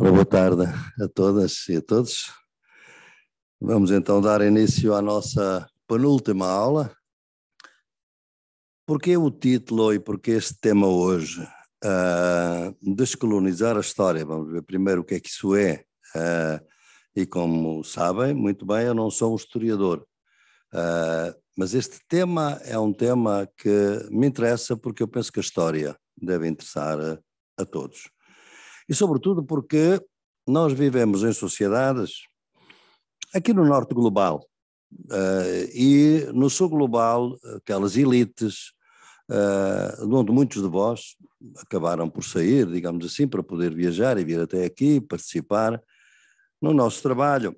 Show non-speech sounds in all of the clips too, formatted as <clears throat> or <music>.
boa tarde a todas e a todos. Vamos então dar início à nossa penúltima aula. Porquê o título e porque este tema hoje? Uh, descolonizar a história. Vamos ver primeiro o que é que isso é. Uh, e como sabem muito bem, eu não sou um historiador. Uh, mas este tema é um tema que me interessa porque eu penso que a história deve interessar a, a todos. E, sobretudo, porque nós vivemos em sociedades, aqui no norte global uh, e no sul global, aquelas elites, uh, de onde muitos de vós acabaram por sair, digamos assim, para poder viajar e vir até aqui participar no nosso trabalho.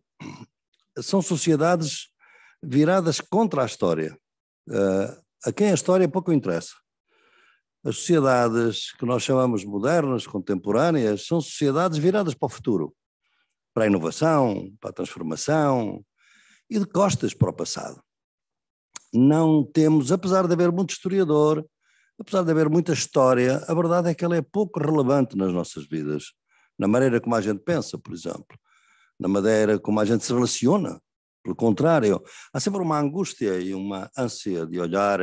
São sociedades viradas contra a história. Uh, a quem a história pouco interessa. As sociedades que nós chamamos modernas, contemporâneas, são sociedades viradas para o futuro, para a inovação, para a transformação e de costas para o passado. Não temos, apesar de haver muito historiador, apesar de haver muita história, a verdade é que ela é pouco relevante nas nossas vidas, na maneira como a gente pensa, por exemplo, na maneira como a gente se relaciona. Pelo contrário, há sempre uma angústia e uma ânsia de olhar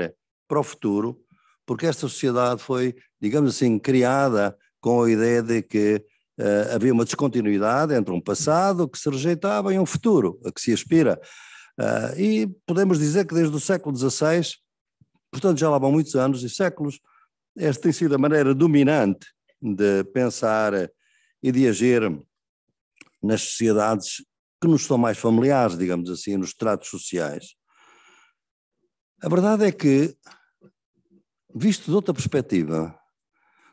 para o futuro porque esta sociedade foi, digamos assim, criada com a ideia de que uh, havia uma descontinuidade entre um passado que se rejeitava e um futuro a que se aspira. Uh, e podemos dizer que desde o século XVI, portanto já lá vão muitos anos e séculos, esta tem sido a maneira dominante de pensar e de agir nas sociedades que nos são mais familiares, digamos assim, nos tratos sociais. A verdade é que visto de outra perspectiva,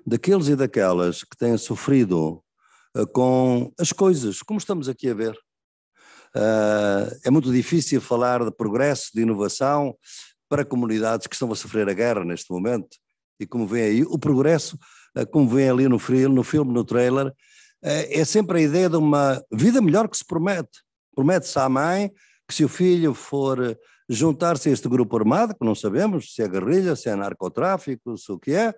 daqueles e daquelas que têm sofrido eh, com as coisas, como estamos aqui a ver. Eh, é muito difícil falar de progresso, de inovação, para comunidades que estão a sofrer a guerra neste momento. E como vem aí, o progresso, eh, como vem ali no filme, no, filme, no trailer, é sempre a ideia de uma vida melhor que se promete. Promete-se à mãe que se o filho for juntar-se a este grupo armado, que não sabemos se é guerrilha, se é narcotráfico, se o que é,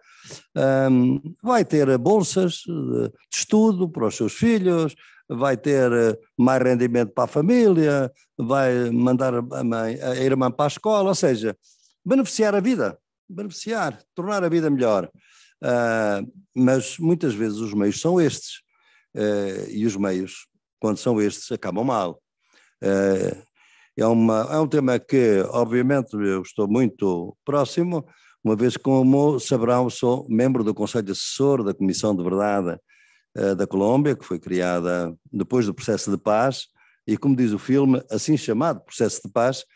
um, vai ter bolsas de estudo para os seus filhos, vai ter eh, mais rendimento para a família, vai mandar a, mãe, a irmã para a escola, ou seja, beneficiar a vida, beneficiar, tornar a vida melhor. Uh, mas muitas vezes os meios são estes, uh, e os meios, quando são estes, acabam mal. Uh, é, uma, é um tema que, obviamente, eu estou muito próximo, uma vez que, como saberão, sou membro do Conselho Assessor da Comissão de Verdade eh, da Colômbia, que foi criada depois do processo de paz, e como diz o filme, assim chamado processo de paz,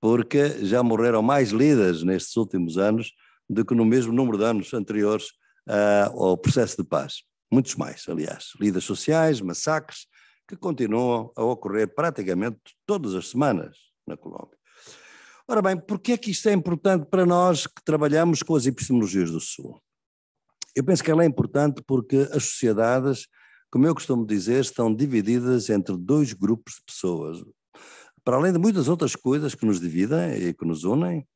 porque já morreram mais líderes nestes últimos anos do que no mesmo número de anos anteriores eh, ao processo de paz. Muitos mais, aliás. Líderes sociais, massacres, que continuam a ocorrer praticamente todas as semanas na Colômbia. Ora bem, porquê é que isto é importante para nós que trabalhamos com as epistemologias do Sul? Eu penso que ela é importante porque as sociedades, como eu costumo dizer, estão divididas entre dois grupos de pessoas. Para além de muitas outras coisas que nos dividem e que nos unem,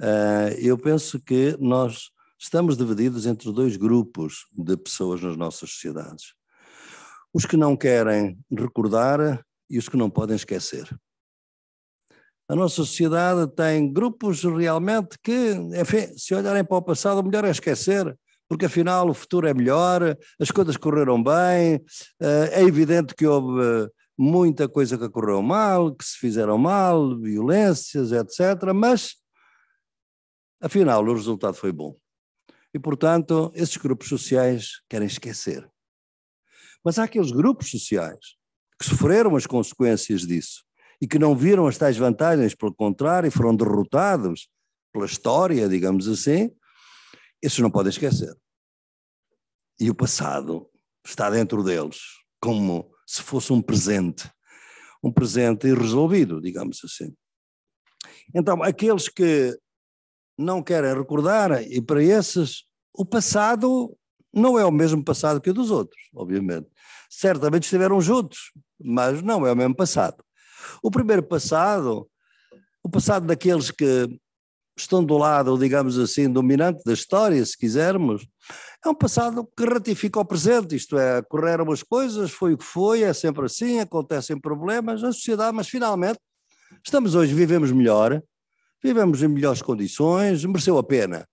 eh, eu penso que nós estamos divididos entre dois grupos de pessoas nas nossas sociedades os que não querem recordar e os que não podem esquecer. A nossa sociedade tem grupos realmente que, enfim, se olharem para o passado, o melhor é esquecer, porque afinal o futuro é melhor, as coisas correram bem, eh, é evidente que houve muita coisa que correu mal, que se fizeram mal, violências, etc., mas afinal o resultado foi bom. E, portanto, esses grupos sociais querem esquecer. Mas há aqueles grupos sociais que sofreram as consequências disso e que não viram as tais vantagens, pelo contrário, foram derrotados pela história, digamos assim, esses não podem esquecer. E o passado está dentro deles, como se fosse um presente, um presente irresolvido, digamos assim. Então, aqueles que não querem recordar, e para esses, o passado não é o mesmo passado que o dos outros, obviamente. Certamente estiveram juntos, mas não é o mesmo passado. O primeiro passado, o passado daqueles que estão do lado, digamos assim, dominante da história, se quisermos, é um passado que ratifica o presente, isto é, correram as coisas, foi o que foi, é sempre assim, acontecem problemas na sociedade, mas finalmente estamos hoje, vivemos melhor, vivemos em melhores condições, mereceu a pena.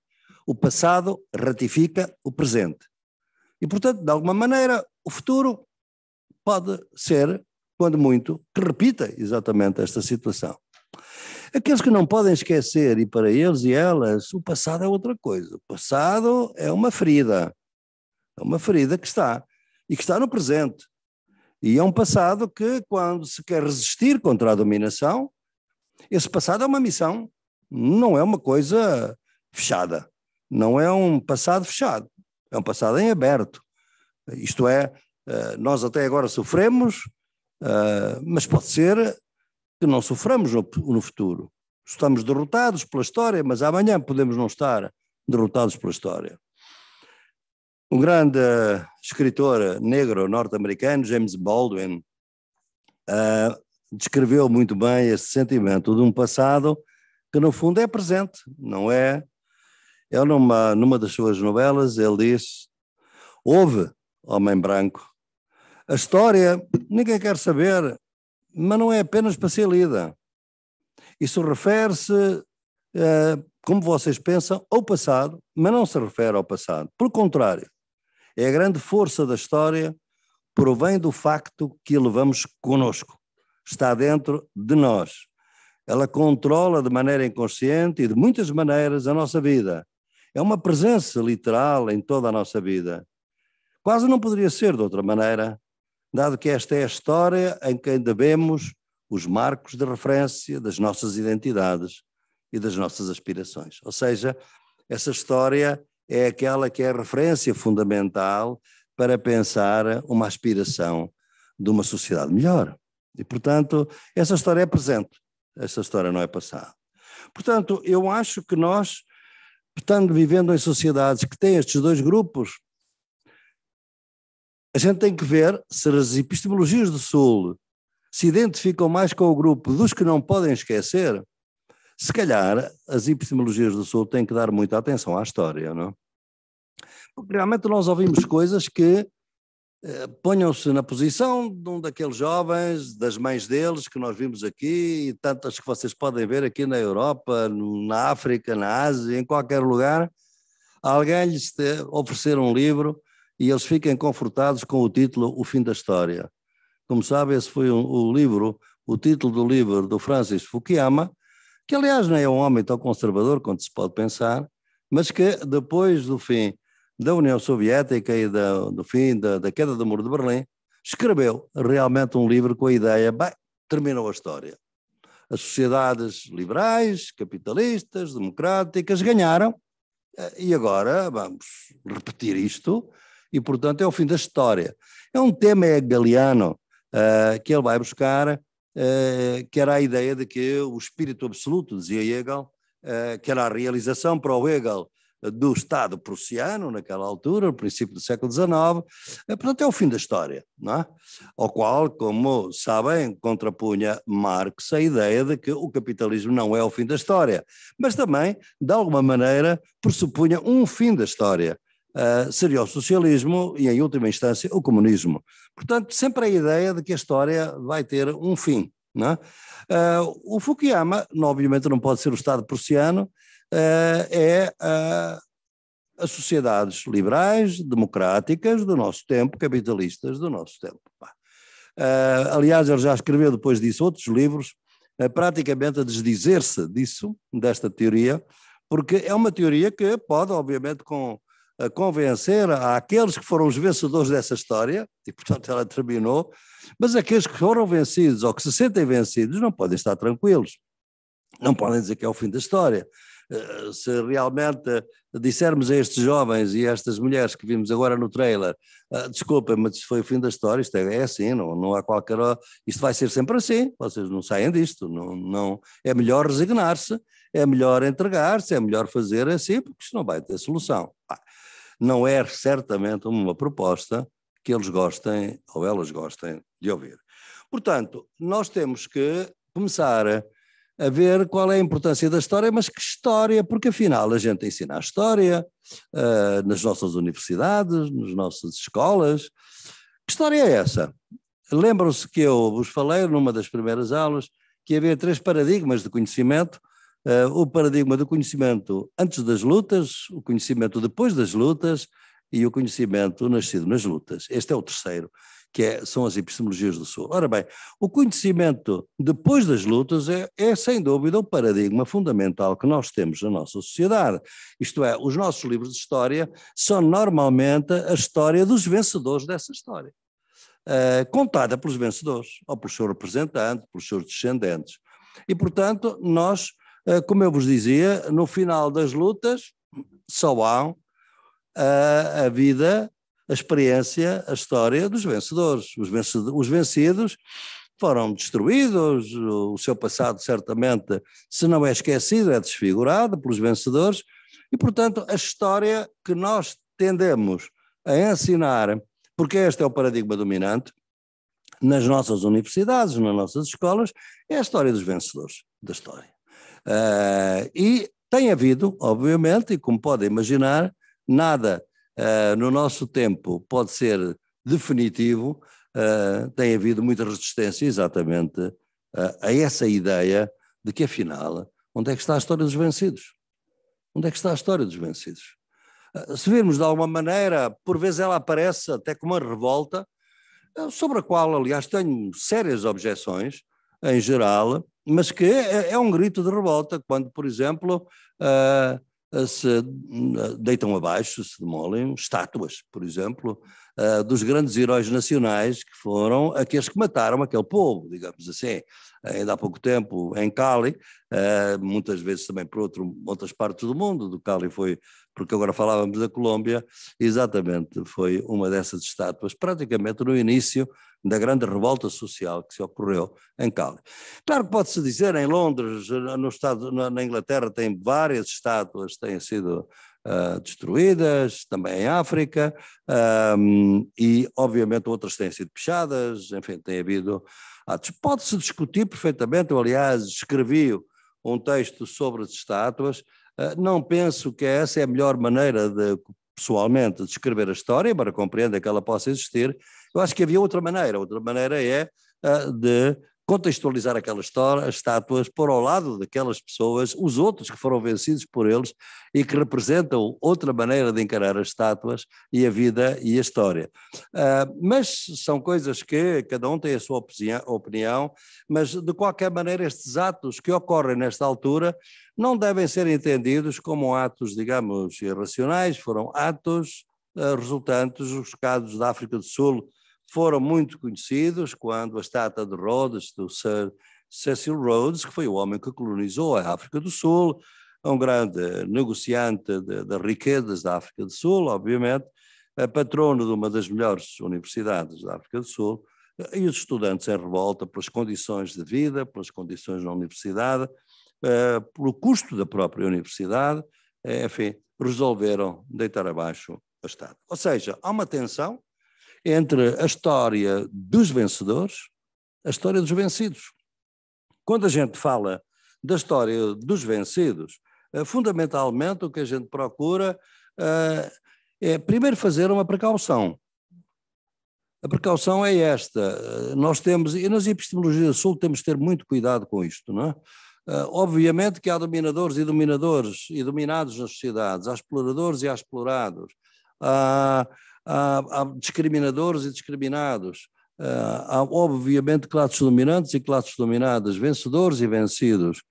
O passado ratifica o presente. E, portanto, de alguma maneira, o futuro pode ser, quando muito, que repita exatamente esta situação. Aqueles que não podem esquecer, e para eles e elas, o passado é outra coisa. O passado é uma ferida. É uma ferida que está. E que está no presente. E é um passado que, quando se quer resistir contra a dominação, esse passado é uma missão, não é uma coisa fechada. Não é um passado fechado. É um passado em aberto. Isto é, eh, nós até agora sofremos, eh, mas pode ser que não soframos no futuro. Estamos derrotados pela história, mas amanhã podemos não estar derrotados pela história. Um grande eh, escritor negro norte-americano, James Baldwin, descreveu muito bem esse sentimento de um passado que, no fundo, é presente, não é ele, numa, numa das suas novelas, ele disse: Houve homem branco. A história ninguém quer saber, mas não é apenas para ser lida. Isso refere-se, uh, como vocês pensam, ao passado, mas não se refere ao passado. Pelo contrário, é a grande força da história provém do facto que a levamos conosco. Está dentro de nós. Ela controla de maneira inconsciente e de muitas maneiras a nossa vida é uma presença literal em toda a nossa vida. Quase não poderia ser de outra maneira, dado que esta é a história em que devemos os marcos de referência das nossas identidades e das nossas aspirações. Ou seja, essa história é aquela que é a referência fundamental para pensar uma aspiração de uma sociedade melhor. E, portanto, essa história é presente, essa história não é passada. Portanto, eu acho que nós Portanto, vivendo em sociedades que têm estes dois grupos, a gente tem que ver se as epistemologias do Sul se identificam mais com o grupo dos que não podem esquecer. Se calhar as epistemologias do Sul têm que dar muita atenção à história, não? É? Porque realmente nós ouvimos coisas que eh, ponham-se na posição de um daqueles jovens, das mães deles que nós vimos aqui e tantas que vocês podem ver aqui na Europa, na África, na Ásia, em qualquer lugar, alguém lhes oferecer um livro e eles fiquem confortados com o título O Fim da História. Como sabem, esse foi um, o livro, o título do livro do Francis Fukuyama, que aliás não é um homem tão conservador quanto se pode pensar, mas que depois do fim da União Soviética e da, do fim da, da queda do Muro de Berlim, escreveu realmente um livro com a ideia, bem, terminou a história. As sociedades liberais, capitalistas, democráticas ganharam eh, e agora vamos repetir isto e, portanto, é o fim da história. É um tema hegeliano uh, que ele vai buscar, uh, que era a ideia de que o espírito absoluto, dizia Hegel, uh, que era a realização para o Hegel eh, do Estado prussiano, naquela altura, no princípio do século XIX, eh, portanto, é o fim da história, não é? Ao qual, como sabem, contrapunha Marx a ideia de que o capitalismo não é o fim da história, mas também, de alguma maneira, pressupunha um fim da história. Uh, seria o socialismo e, em última instância, o comunismo. Portanto, sempre a ideia de que a história vai ter um fim. É? Uh, o Fukuyama, obviamente, não pode ser o Estado prussiano, eh, é eh, as sociedades liberais, democráticas do nosso tempo, capitalistas do nosso tempo. Eh, aliás, ele já escreveu depois disso outros livros, praticamente a desdizer-se disso, desta teoria, porque é uma teoria que pode, obviamente, com, convencer aqueles que foram os vencedores dessa história, e portanto ela terminou, mas aqueles que foram vencidos ou que se sentem vencidos não podem estar tranquilos, não podem dizer que é o fim da história. Eh, se realmente eh, dissermos a estes jovens e a estas mulheres que vimos agora no trailer, eh, desculpem, mas foi o fim da história, isto é, é assim, não, não há qualquer. Isto vai ser sempre assim, vocês não saem disto, não, não, é melhor resignar-se, é melhor entregar-se, é melhor fazer assim, porque isto não vai ter solução. Não é certamente uma proposta que eles gostem ou elas gostem de ouvir. Portanto, nós temos que começar a ver qual é a importância da história, mas que história? Porque afinal a gente ensina a história uh, nas nossas universidades, nas nossas escolas. Que história é essa? Lembram-se que eu vos falei numa das primeiras aulas que havia três paradigmas de conhecimento. Uh, o paradigma do conhecimento antes das lutas, o conhecimento depois das lutas e o conhecimento nascido nas lutas. Este é o terceiro que é, são as epistemologias do Sul. Ora bem, o conhecimento depois das lutas é, é sem dúvida o um paradigma fundamental que nós temos na nossa sociedade. Isto é, os nossos livros de história são normalmente a história dos vencedores dessa história. Uh, contada pelos vencedores, ou pelos seus representantes, pelos seus descendentes. E, portanto, nós, uh, como eu vos dizia, no final das lutas só há uh, a vida a experiência, a história dos vencedores. Os, os vencidos foram destruídos, o seu passado certamente, se não é esquecido, é desfigurado pelos vencedores, e portanto a história que nós tendemos a ensinar, porque este é o paradigma dominante, nas nossas universidades, nas nossas escolas, é a história dos vencedores da história. Uh, e tem havido, obviamente, e como podem imaginar, nada eh, no nosso tempo pode ser definitivo, uh, tem havido muita resistência exatamente uh, a essa ideia de que, afinal, onde é que está a história dos vencidos? Onde é que está a história dos vencidos? se virmos de alguma maneira, por vezes ela aparece até como uma revolta, sobre a qual, aliás, tenho sérias objeções, em geral, mas que é, é um grito de revolta quando, por exemplo, eh, se eh, deitam abaixo, se demolem estátuas, por exemplo, eh, dos grandes heróis nacionais que foram aqueles que mataram aquele povo, digamos assim. Ainda há pouco tempo, em Cali, muitas vezes também por outro, outras partes do mundo, do Cali foi porque agora falávamos da Colômbia, exatamente foi uma dessas estátuas, praticamente no início da grande revolta social que se ocorreu em Cali. Claro que pode-se dizer, em Londres, no estado, na Inglaterra, tem várias estátuas que têm sido uh, destruídas, também em África, um, e obviamente outras têm sido pichadas, enfim, tem havido atos. Pode-se discutir perfeitamente, eu aliás escrevi um texto sobre as estátuas, ah, não penso que essa é a melhor maneira de, pessoalmente, de escrever a história, embora compreenda que ela possa existir. Eu acho que havia outra maneira. Outra maneira é ah, de contextualizar aquela história, as estátuas, pôr ao lado daquelas pessoas os outros que foram vencidos por eles e que representam outra maneira de encarar as estátuas e a vida e a história. Uh, mas são coisas que cada um tem a sua opinião, mas de qualquer maneira estes atos que ocorrem nesta altura não devem ser entendidos como atos, digamos, irracionais, foram atos ah, resultantes dos casos da África do Sul foram muito conhecidos quando a estátua de Rhodes, do Sir Cecil Rhodes, que foi o homem que colonizou a África do Sul, um grande negociante das riquezas da África do Sul, obviamente, eh, patrono de uma das melhores universidades da África do Sul, eh, e os estudantes em revolta pelas condições de vida, pelas condições na universidade, eh, pelo custo da própria universidade, enfim, resolveram deitar abaixo o Estado. Ou seja, há uma tensão entre a história dos vencedores, a história dos vencidos. Quando a gente fala da história dos vencidos, eh, fundamentalmente o que a gente procura eh, é primeiro fazer uma precaução. A precaução é esta. Eh, nós temos, e nas epistemologias do Sul temos de ter muito cuidado com isto, não é? obviamente que há dominadores e dominadores e dominados nas sociedades, há exploradores e há explorados, ah, a, discriminadores e discriminados. Uh, há, obviamente, classes dominantes e classes dominadas, vencedores e vencidos.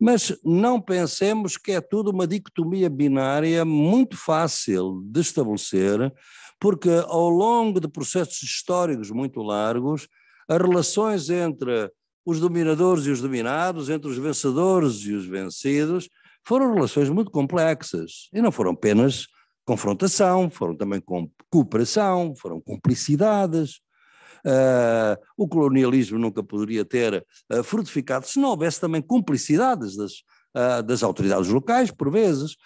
Mas não pensemos que é tudo uma dicotomia binária muito fácil de estabelecer, porque ao longo de processos históricos muito largos, as relações entre os dominadores e os dominados, entre os vencedores e os vencidos, foram relações muito complexas e não foram apenas confrontação, foram também com cooperação, foram cumplicidades. Uh, o colonialismo nunca poderia ter uh, frutificado se não houvesse também cumplicidades das, uh, das autoridades locais, por vezes.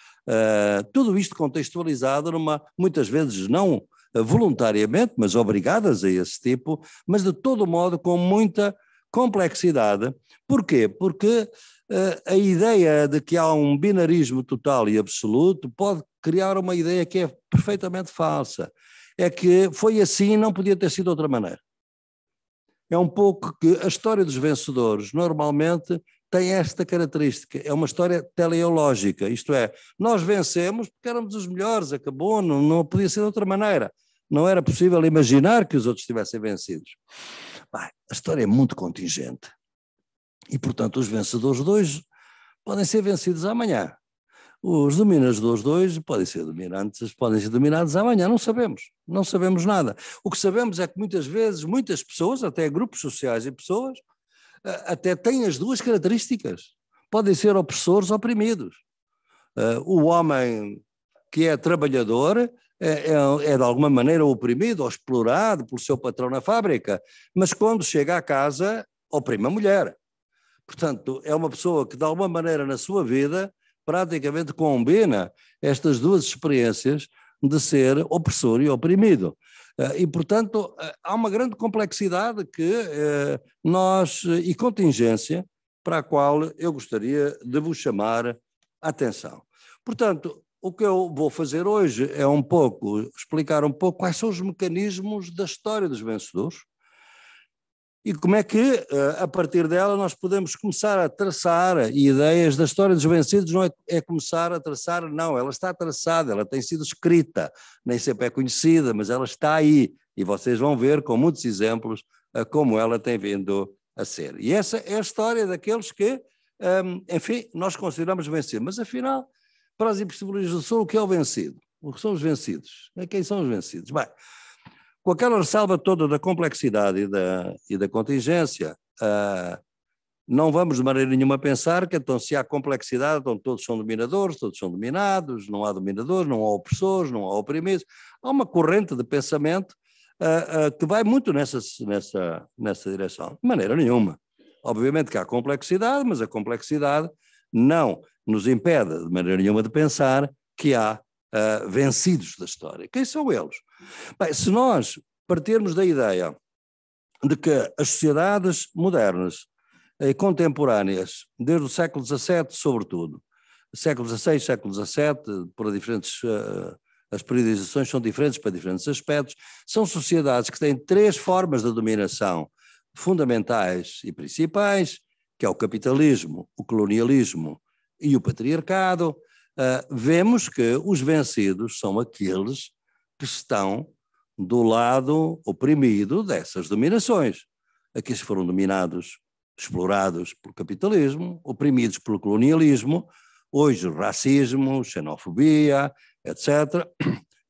tudo isto contextualizado numa, muitas vezes não voluntariamente, mas obrigadas a esse tipo, mas de todo modo com muita complexidade. Porquê? Porque uh, a ideia de que há um binarismo total e absoluto pode criar uma ideia que é perfeitamente falsa. É que foi assim e não podia ter sido de outra maneira. É um pouco que a história dos vencedores normalmente tem esta característica. É uma história teleológica, isto é, nós vencemos porque éramos os melhores, acabou, não, não podia ser de outra maneira. Não era possível imaginar que os outros tivessem vencidos. Bem, a história é muito contingente. E, portanto, os vencedores de hoje podem ser vencidos amanhã. Os dominadores de hoje podem ser dominantes, podem ser dominados amanhã, não sabemos, não sabemos nada. O que sabemos é que muitas vezes, muitas pessoas, até grupos sociais e pessoas, eh, até têm as duas características. Podem ser opressores, oprimidos. Eh, o homem que é trabalhador é, é, é, de alguma maneira oprimido ou explorado pelo seu patrão na fábrica, mas quando chega à casa, oprime a mulher. Portanto, é uma pessoa que, de alguma maneira, na sua vida, praticamente combina estas duas experiências de ser opressor e oprimido. Eh, e, portanto, eh, há uma grande complexidade que eh, nós, e contingência, para a qual eu gostaria de vos chamar a atenção. Portanto, o que eu vou fazer hoje é um pouco explicar um pouco quais são os mecanismos da história dos vencedores e como é que, eh, a partir dela, nós podemos começar a traçar ideias da história dos vencidos, não é, é começar a traçar, não, ela está traçada, ela tem sido escrita, nem sempre é conhecida, mas ela está aí, e vocês vão ver com muitos exemplos eh, como ela tem vindo a ser. E essa é a história daqueles que, eh, enfim, nós consideramos vencidos, mas afinal para as do o que é o vencido? O que são os vencidos? É quem são os vencidos? Bem, com aquela ressalva toda da complexidade e da, e da contingência, uh, não vamos de maneira nenhuma pensar que então se há complexidade, então todos são dominadores, todos são dominados, não há dominadores, não há opressores, não há oprimidos. Há uma corrente de pensamento uh, uh, que vai muito nessa, nessa, nessa direção. De maneira nenhuma. Obviamente que há complexidade, mas a complexidade não nos impede de maneira nenhuma de pensar que há uh, vencidos da história. Quem são eles? Bem, se nós partirmos da ideia de que as sociedades modernas e contemporâneas, desde o século XVII, sobretudo, século XVI, século XVII, por diferentes. Uh, as periodizações são diferentes para diferentes aspectos. São sociedades que têm três formas de dominação fundamentais e principais, que é o capitalismo, o colonialismo e o patriarcado, uh, vemos que os vencidos são aqueles que estão do lado oprimido dessas dominações. Aqueles que foram dominados, explorados pelo capitalismo, oprimidos pelo colonialismo, hoje racismo, xenofobia, etc.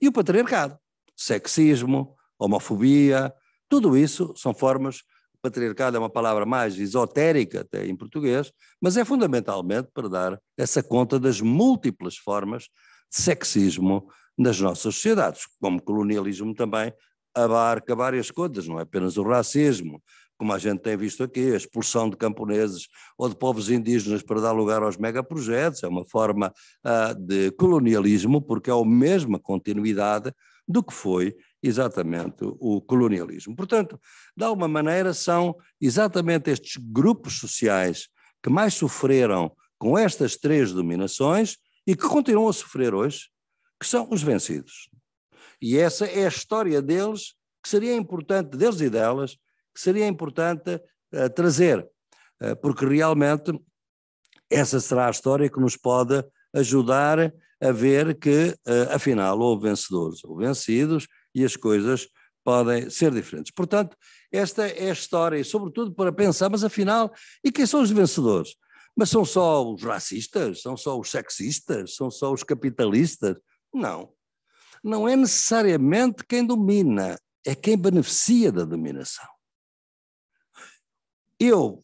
E o patriarcado, sexismo, homofobia, tudo isso são formas patriarcado é uma palavra mais esotérica até em português, mas é fundamentalmente para dar essa conta das múltiplas formas de sexismo nas nossas sociedades, como colonialismo também abarca várias coisas, não é apenas o racismo, como a gente tem visto aqui, a expulsão de camponeses ou de povos indígenas para dar lugar aos megaprojetos, é uma forma uh, de colonialismo, porque é a mesma continuidade do que foi exatamente o colonialismo. Portanto, de alguma maneira, são exatamente estes grupos sociais que mais sofreram com estas três dominações e que continuam a sofrer hoje, que são os vencidos. E essa é a história deles, que seria importante, deles e delas, que seria importante uh, trazer, uh, porque realmente essa será a história que nos pode ajudar a ver que, uh, afinal, houve vencedores, ou vencidos, e as coisas podem ser diferentes. Portanto, esta é a história, e sobretudo para pensar, mas afinal, e quem são os vencedores? Mas são só os racistas? São só os sexistas? São só os capitalistas? Não. Não é necessariamente quem domina, é quem beneficia da dominação. Eu,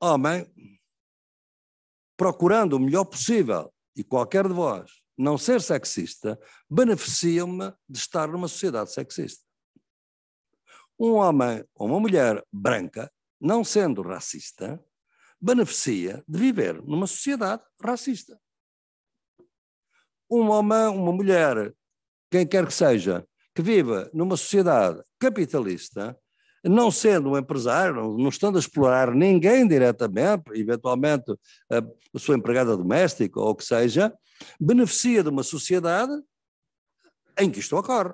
homem, procurando o melhor possível, e qualquer de vós, não ser sexista, beneficiam-me de estar numa sociedade sexista. Um homem ou uma mulher branca, não sendo racista, beneficia de viver numa sociedade racista. Um homem, uma mulher, quem quer que seja, que viva numa sociedade capitalista, não sendo um empresário, não estando a explorar ninguém diretamente, eventualmente eh, a sua empregada doméstica ou o que seja, beneficia de uma sociedade em que isto ocorre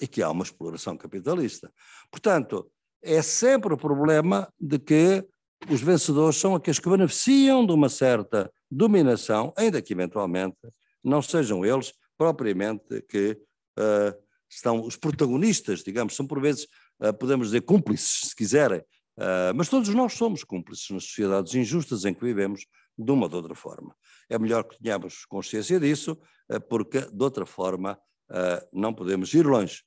e que há uma exploração capitalista. Portanto, é sempre o problema de que os vencedores são aqueles que beneficiam de uma certa dominação, ainda que eventualmente não sejam eles propriamente que uh, estão os protagonistas, digamos, são por vezes ah, podemos dizer, cúmplices, se quiserem, ah, mas todos nós somos cúmplices nas sociedades injustas em que vivemos, de uma ou de outra forma. É melhor que tenhamos consciência disso, ah, porque de outra forma não podemos ir longe.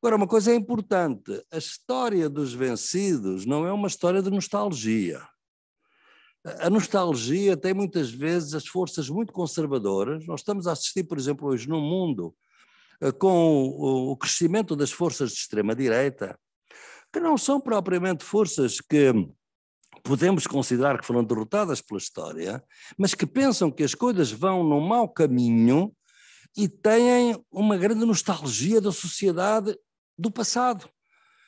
Agora, uma coisa é importante: a história dos vencidos não é uma história de nostalgia. A nostalgia tem muitas vezes as forças muito conservadoras. Nós estamos a assistir, por exemplo, hoje no mundo, eh, com o crescimento das forças de extrema-direita, que não são propriamente forças que podemos considerar que foram derrotadas pela história, mas que pensam que as coisas vão num mau caminho e têm uma grande nostalgia da sociedade do passado.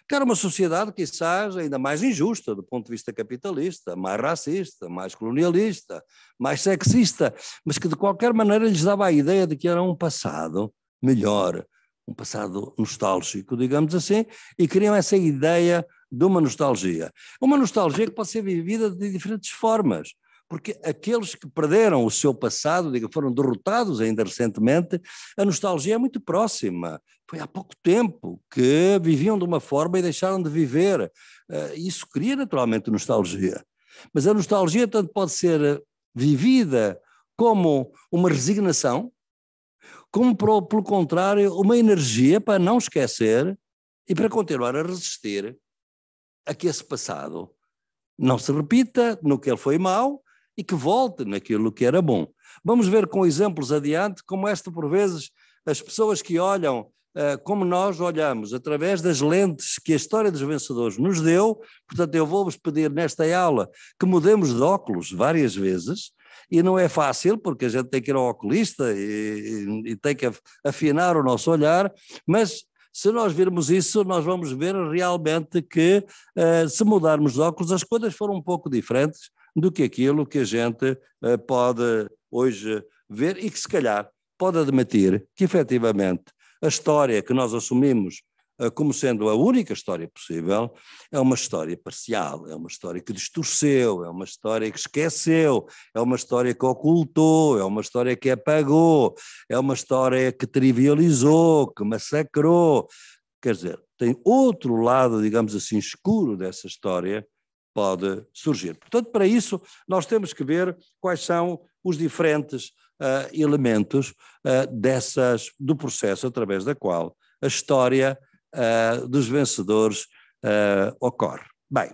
Que era uma sociedade, quizás, ainda mais injusta do ponto de vista capitalista, mais racista, mais colonialista, mais sexista, mas que de qualquer maneira lhes dava a ideia de que era um passado melhor, um passado nostálgico, digamos assim, e criam essa ideia de uma nostalgia. Uma nostalgia que pode ser vivida de diferentes formas, porque aqueles que perderam o seu passado, diga, foram derrotados ainda recentemente, a nostalgia é muito próxima. Foi há pouco tempo que viviam de uma forma e deixaram de viver. Eh, isso cria naturalmente nostalgia. Mas a nostalgia tanto pode ser vivida como uma resignação, comprou, pelo contrário, uma energia para não esquecer e para continuar a resistir a que esse passado não se repita no que ele foi mau e que volte naquilo que era bom. Vamos ver com exemplos adiante como é esta, por vezes, as pessoas que olham eh, como nós olhamos, através das lentes que a história dos vencedores nos deu. Portanto, eu vou-vos pedir nesta aula que mudemos de óculos várias vezes, e não é fácil, porque a gente tem que ir ao oculista e, e, e tem que afinar o nosso olhar, mas se nós virmos isso, nós vamos ver realmente que, eh, se mudarmos de óculos, as coisas foram um pouco diferentes do que aquilo que a gente eh, pode hoje ver e que, se calhar, pode admitir que, efetivamente, a história que nós assumimos ah, como sendo a única história possível, é uma história parcial, é uma história que distorceu, é uma história que esqueceu, é uma história que ocultou, é uma história que apagou, é uma história que trivializou, que massacrou. Quer dizer, tem outro lado, digamos assim, escuro dessa história pode surgir. Portanto, para isso, nós temos que ver quais são os diferentes uh, elementos uh, dessas, do processo através da qual a história uh, dos vencedores uh, ocorre. Bem,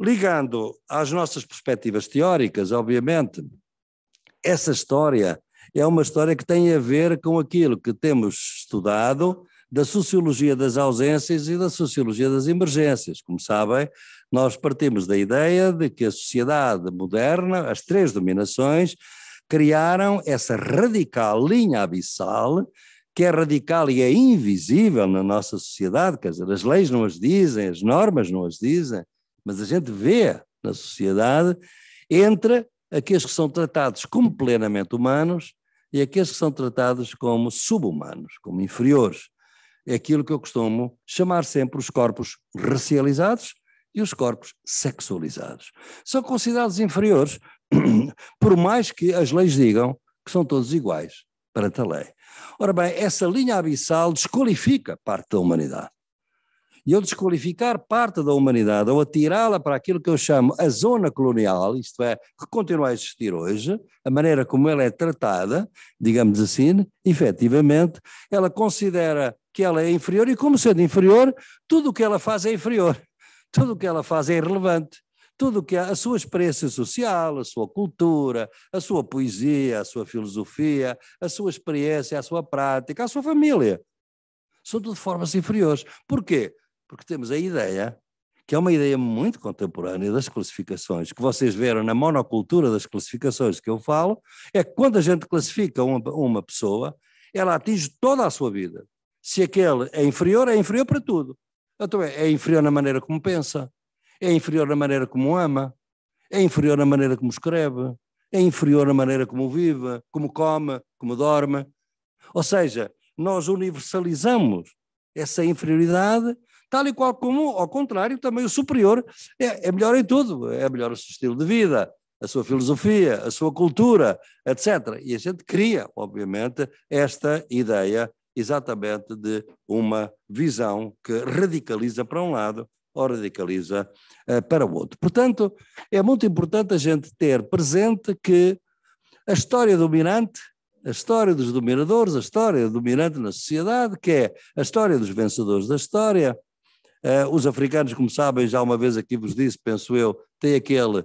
ligando às nossas perspectivas teóricas, obviamente, essa história é uma história que tem a ver com aquilo que temos estudado da sociologia das ausências e da sociologia das emergências. Como sabem, nós partimos da ideia de que a sociedade moderna, as três dominações, criaram essa radical linha abissal que é radical e é invisível na nossa sociedade, quer dizer, as leis não as dizem, as normas não as dizem, mas a gente vê na sociedade, entre aqueles que são tratados como plenamente humanos e aqueles que são tratados como subhumanos, como inferiores. É aquilo que eu costumo chamar sempre os corpos racializados e os corpos sexualizados. São considerados inferiores, <clears throat> por mais que as leis digam que são todos iguais perante a lei. Ora bem, essa linha abissal desqualifica parte da humanidade. E ao desqualificar parte da humanidade, ao atirá-la para aquilo que eu chamo a zona colonial, isto é, que continua a existir hoje, a maneira como ela é tratada, digamos assim, efetivamente, ela considera que ela é inferior e, como sendo inferior, tudo o que ela faz é inferior, <laughs> tudo o que ela faz é irrelevante, tudo que é, a sua experiência social, a sua cultura, a sua poesia, a sua filosofia, a sua experiência, a sua prática, a sua família. São tudo formas inferiores. Porquê? Porque temos a ideia, que é uma ideia muito contemporânea das classificações, que vocês viram na monocultura das classificações que eu falo, é que quando a gente classifica uma, uma pessoa, ela atinge toda a sua vida. Se aquele é inferior, é inferior para tudo. Então é, é inferior na maneira como pensa, é inferior à maneira como ama, é inferior à maneira como escreve, é inferior à maneira como vive, como come, como dorme. Ou seja, nós universalizamos essa inferioridade, tal e qual como, ao contrário, também o superior é, é melhor em tudo, é melhor o seu estilo de vida, a sua filosofia, a sua cultura, etc. E a gente cria, obviamente, esta ideia exatamente de uma visão que radicaliza para um lado ou radicaliza uh, para o outro. Portanto, é muito importante a gente ter presente que a história dominante, a história dos dominadores, a história dominante na sociedade, que é a história dos vencedores da história. Uh, os africanos, como sabem, já uma vez aqui vos disse, penso eu, tem aquele uh,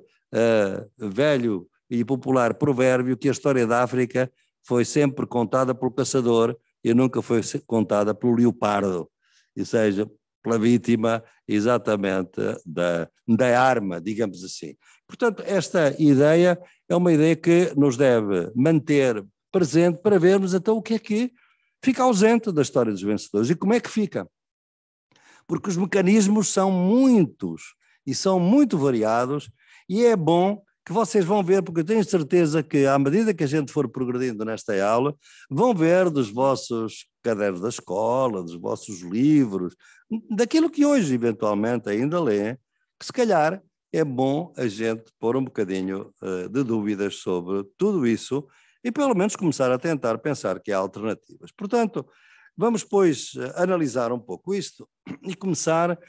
velho e popular provérbio que a história da África foi sempre contada pelo caçador e nunca foi contada pelo leopardo. E seja, pela vítima exatamente da, da arma, digamos assim. Portanto, esta ideia é uma ideia que nos deve manter presente para vermos então o que é que fica ausente da história dos vencedores e como é que fica. Porque os mecanismos são muitos e são muito variados e é bom que vocês vão ver, porque eu tenho certeza que, à medida que a gente for progredindo nesta aula, vão ver dos vossos cadernos da escola, dos vossos livros, daquilo que hoje, eventualmente, ainda lê que se calhar é bom a gente pôr um bocadinho uh, de dúvidas sobre tudo isso e, pelo menos, começar a tentar pensar que há alternativas. Portanto, vamos, pois, analisar um pouco isto e começar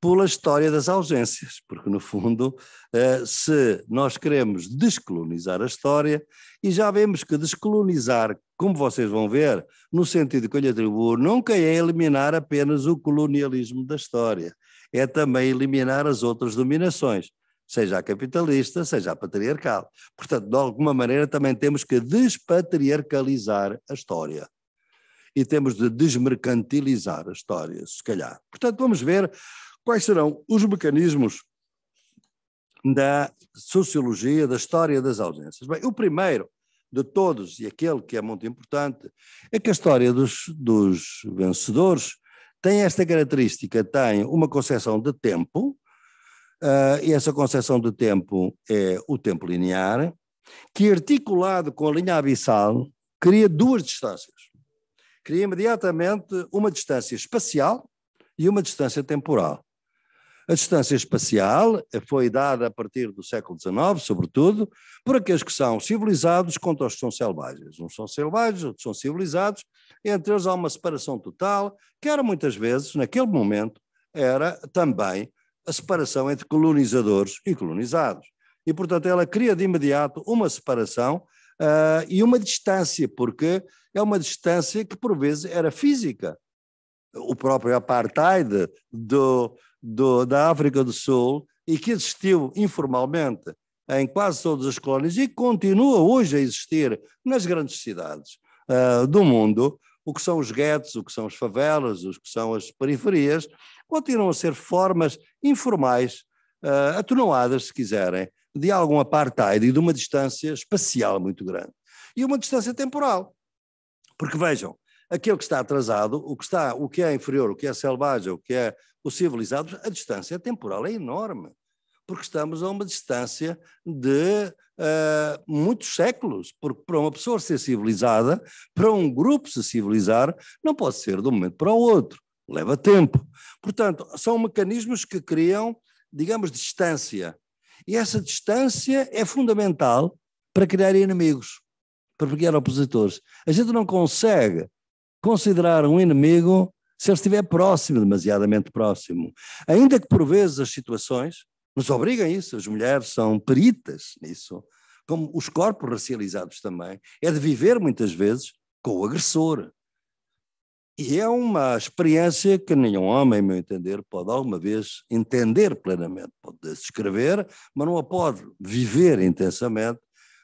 pela história das ausências, porque, no fundo, eh, se nós queremos descolonizar a história, e já vemos que descolonizar, como vocês vão ver, no sentido que eu lhe atribuo, nunca é eliminar apenas o colonialismo da história, é também eliminar as outras dominações, seja a capitalista, seja a patriarcal. Portanto, de alguma maneira, também temos que despatriarcalizar a história e temos de desmercantilizar a história, se calhar. Portanto, vamos ver Quais serão os mecanismos da sociologia, da história das ausências? Bem, o primeiro de todos, e aquele que é muito importante, é que a história dos, dos vencedores tem esta característica, tem uma concepção de tempo, uh, e essa concepção de tempo é o tempo linear, que articulado com a linha abissal, cria duas distâncias. Cria imediatamente uma distância espacial e uma distância temporal. A distância espacial foi dada a partir do século XIX, sobretudo, por aqueles que são civilizados contra os que são selvagens. Uns são selvagens, outros são civilizados, entre eles há uma separação total, que era muitas vezes, naquele momento, era também a separação entre colonizadores e colonizados. E, portanto, ela cria de imediato uma separação uh, e uma distância, porque é uma distância que, por vezes, era física o próprio apartheid do, do, da África do Sul e que existiu informalmente em quase todas as colónias e continua hoje a existir nas grandes cidades uh, do mundo, o que são os guetos, o que são as favelas, o que são as periferias, continuam a ser formas informais, uh, atenuadas, se quiserem, de algum apartheid e de uma distância espacial muito grande. E uma distância temporal. Porque vejam, aquele que está atrasado, o que, está, o que é inferior, o que é selvagem, o que é os civilizados, a distância temporal é enorme, porque estamos a uma distância de uh, muitos séculos. Porque para uma pessoa ser civilizada, para um grupo se civilizar, não pode ser de um momento para o outro, leva tempo. Portanto, são mecanismos que criam, digamos, distância. E essa distância é fundamental para criar inimigos, para criar opositores. A gente não consegue considerar um inimigo se ele estiver próximo, demasiadamente próximo. Ainda que por vezes as situações nos obrigam a isso, as mulheres são peritas nisso, como os corpos racializados também, é de viver muitas vezes com o agressor. E é uma experiência que nenhum homem, a meu entender, pode alguma vez entender plenamente. Pode descrever, mas não a pode viver intensamente,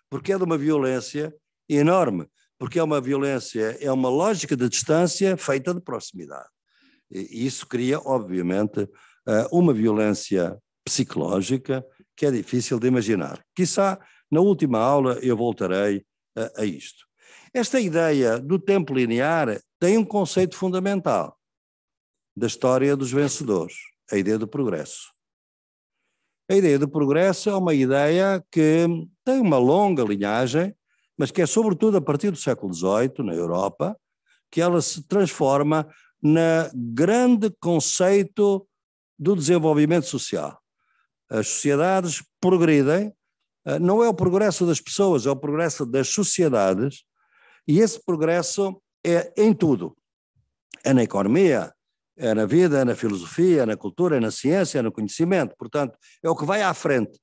porque é de uma violência enorme porque é uma violência, é uma lógica de distância feita de proximidade. E isso cria, obviamente, eh, uma violência psicológica que é difícil de imaginar. Quizá na última aula eu voltarei a, eh, a isto. Esta ideia do tempo linear tem um conceito fundamental da história dos vencedores, a ideia do progresso. A ideia do progresso é uma ideia que tem uma longa linhagem mas que é sobretudo a partir do século XVIII, na Europa, que ela se transforma na grande conceito do desenvolvimento social. As sociedades progridem, eh, não é o progresso das pessoas, é o progresso das sociedades, e esse progresso é em tudo. É na economia, é na vida, é na filosofia, é na cultura, é na ciência, é no conhecimento. Portanto, é o que vai à frente.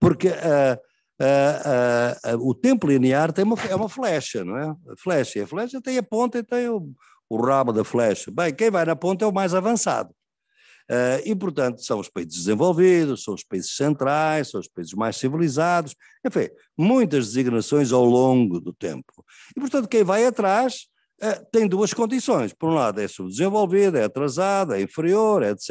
Porque uh, uh, uh, o tempo linear tem uma, é uma flecha, não é? A flecha. a flecha tem a ponta e tem o, o rabo da flecha. Bem, quem vai na ponta é o mais avançado. Uh, e, portanto, são os países desenvolvidos, são os países centrais, são os países mais civilizados, enfim, muitas designações ao longo do tempo. E, portanto, quem vai atrás ah, tem duas condições. Por um lado, é subdesenvolvido, é atrasado, é inferior, etc.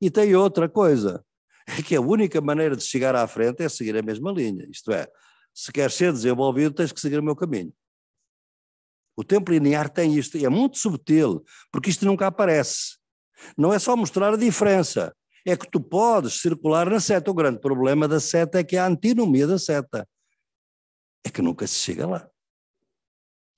E tem outra coisa, <laughs> que a única maneira de chegar à frente é seguir a mesma linha. Isto é, se queres ser desenvolvido, tens que seguir o meu caminho. O tempo linear tem isto, e é muito subtil, porque isto nunca aparece. Não é só mostrar a diferença, é que tu podes circular na seta. O grande problema da seta é que a antinomia da seta é que nunca se chega lá.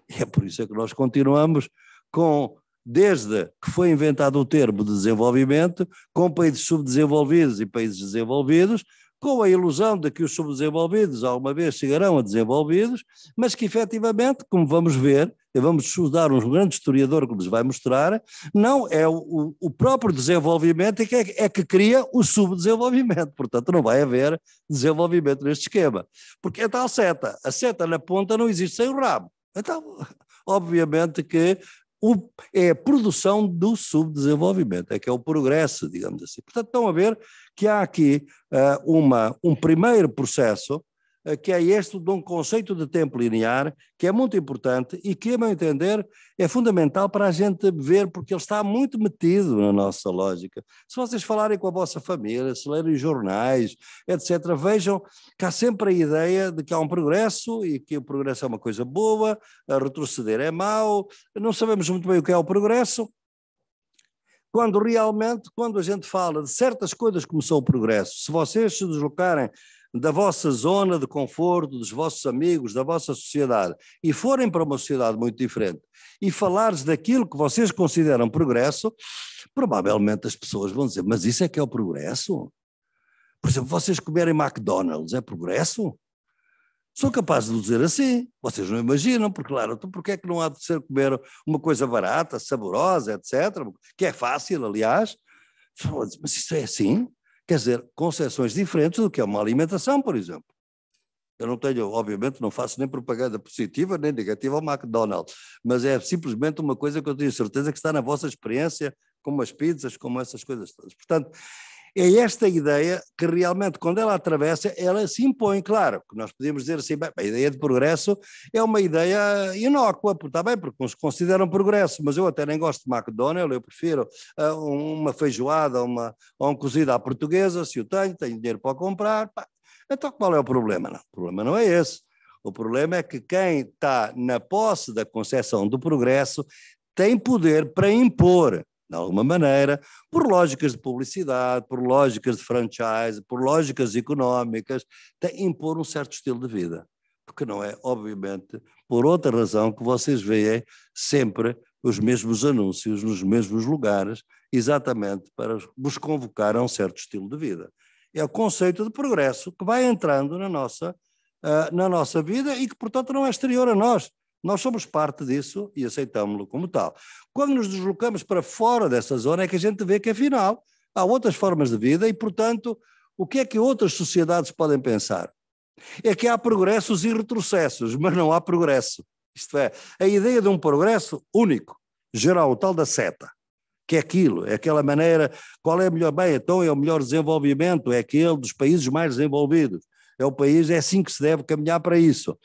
E é por isso é que nós continuamos com desde que foi inventado o termo de desenvolvimento, com países subdesenvolvidos e países desenvolvidos, com a ilusão de que os subdesenvolvidos alguma vez chegarão a desenvolvidos, mas que efetivamente, como vamos ver, e vamos estudar um grande historiador que nos vai mostrar, não é o, o próprio desenvolvimento é que, é, é que cria o subdesenvolvimento, portanto não vai haver desenvolvimento neste esquema, porque é tal seta, a seta na ponta não existe sem o rabo, então <laughs> obviamente que o, é, produção do subdesenvolvimento, é que é o progresso, digamos assim. Portanto, estão a ver que há aqui uh, uma, um primeiro processo eh, que é este de um conceito de tempo linear, que é muito importante e que, a meu entender, é fundamental para a gente ver, porque ele está muito metido na nossa lógica. Se vocês falarem com a vossa família, se lerem jornais, etc., vejam que há sempre a ideia de que há um progresso e que o progresso é uma coisa boa, retroceder é mau, não sabemos muito bem o que é o progresso, quando realmente, quando a gente fala de certas coisas como são o progresso, se vocês se deslocarem da vossa zona de conforto, dos vossos amigos, da vossa sociedade, e forem para uma sociedade muito diferente e falares daquilo que vocês consideram progresso, provavelmente as pessoas vão dizer: Mas isso é que é o progresso? Por exemplo, vocês comerem McDonald's é progresso? Sou capaz de dizer assim, vocês não imaginam, porque claro, então porque é que não há de ser comer uma coisa barata, saborosa, etc., que é fácil, aliás? Mas isso é assim? Quer dizer, concepções diferentes do que é uma alimentação, por exemplo. Eu não tenho, obviamente, não faço nem propaganda positiva nem negativa ao McDonald's, mas é simplesmente uma coisa que eu tenho certeza que está na vossa experiência, como as pizzas, como essas coisas todas. Portanto, é esta ideia que realmente, quando ela atravessa, ela se impõe, claro, que nós podemos dizer assim, bem, a ideia de progresso é uma ideia inócua, está bem, porque uns consideram progresso, mas eu até nem gosto de McDonald's, eu prefiro uh, uma feijoada uma, ou uma cozida à portuguesa, se o tenho, tenho dinheiro para comprar, pá. então qual é o problema? Não, o problema não é esse. O problema é que quem está na posse da concessão do progresso tem poder para impor de alguma maneira, por lógicas de publicidade, por lógicas de franchise, por lógicas económicas, tem impor um certo estilo de vida. Porque não é, obviamente, por outra razão que vocês veem sempre os mesmos anúncios nos mesmos lugares, exatamente para vos convocar a um certo estilo de vida. É o conceito de progresso que vai entrando na nossa, uh, na nossa vida e que, portanto, não é exterior a nós. Nós somos parte disso e aceitamos-lo como tal. Quando nos deslocamos para fora dessa zona é que a gente vê que, afinal, há outras formas de vida e, portanto, o que é que outras sociedades podem pensar? É que há progressos e retrocessos, mas não há progresso. Isto é, a ideia de um progresso único, geral, o tal da seta, que é aquilo, é aquela maneira, qual é a melhor, bem, então é o melhor desenvolvimento, é aquele dos países mais desenvolvidos, é o país, é assim que se deve caminhar para isso.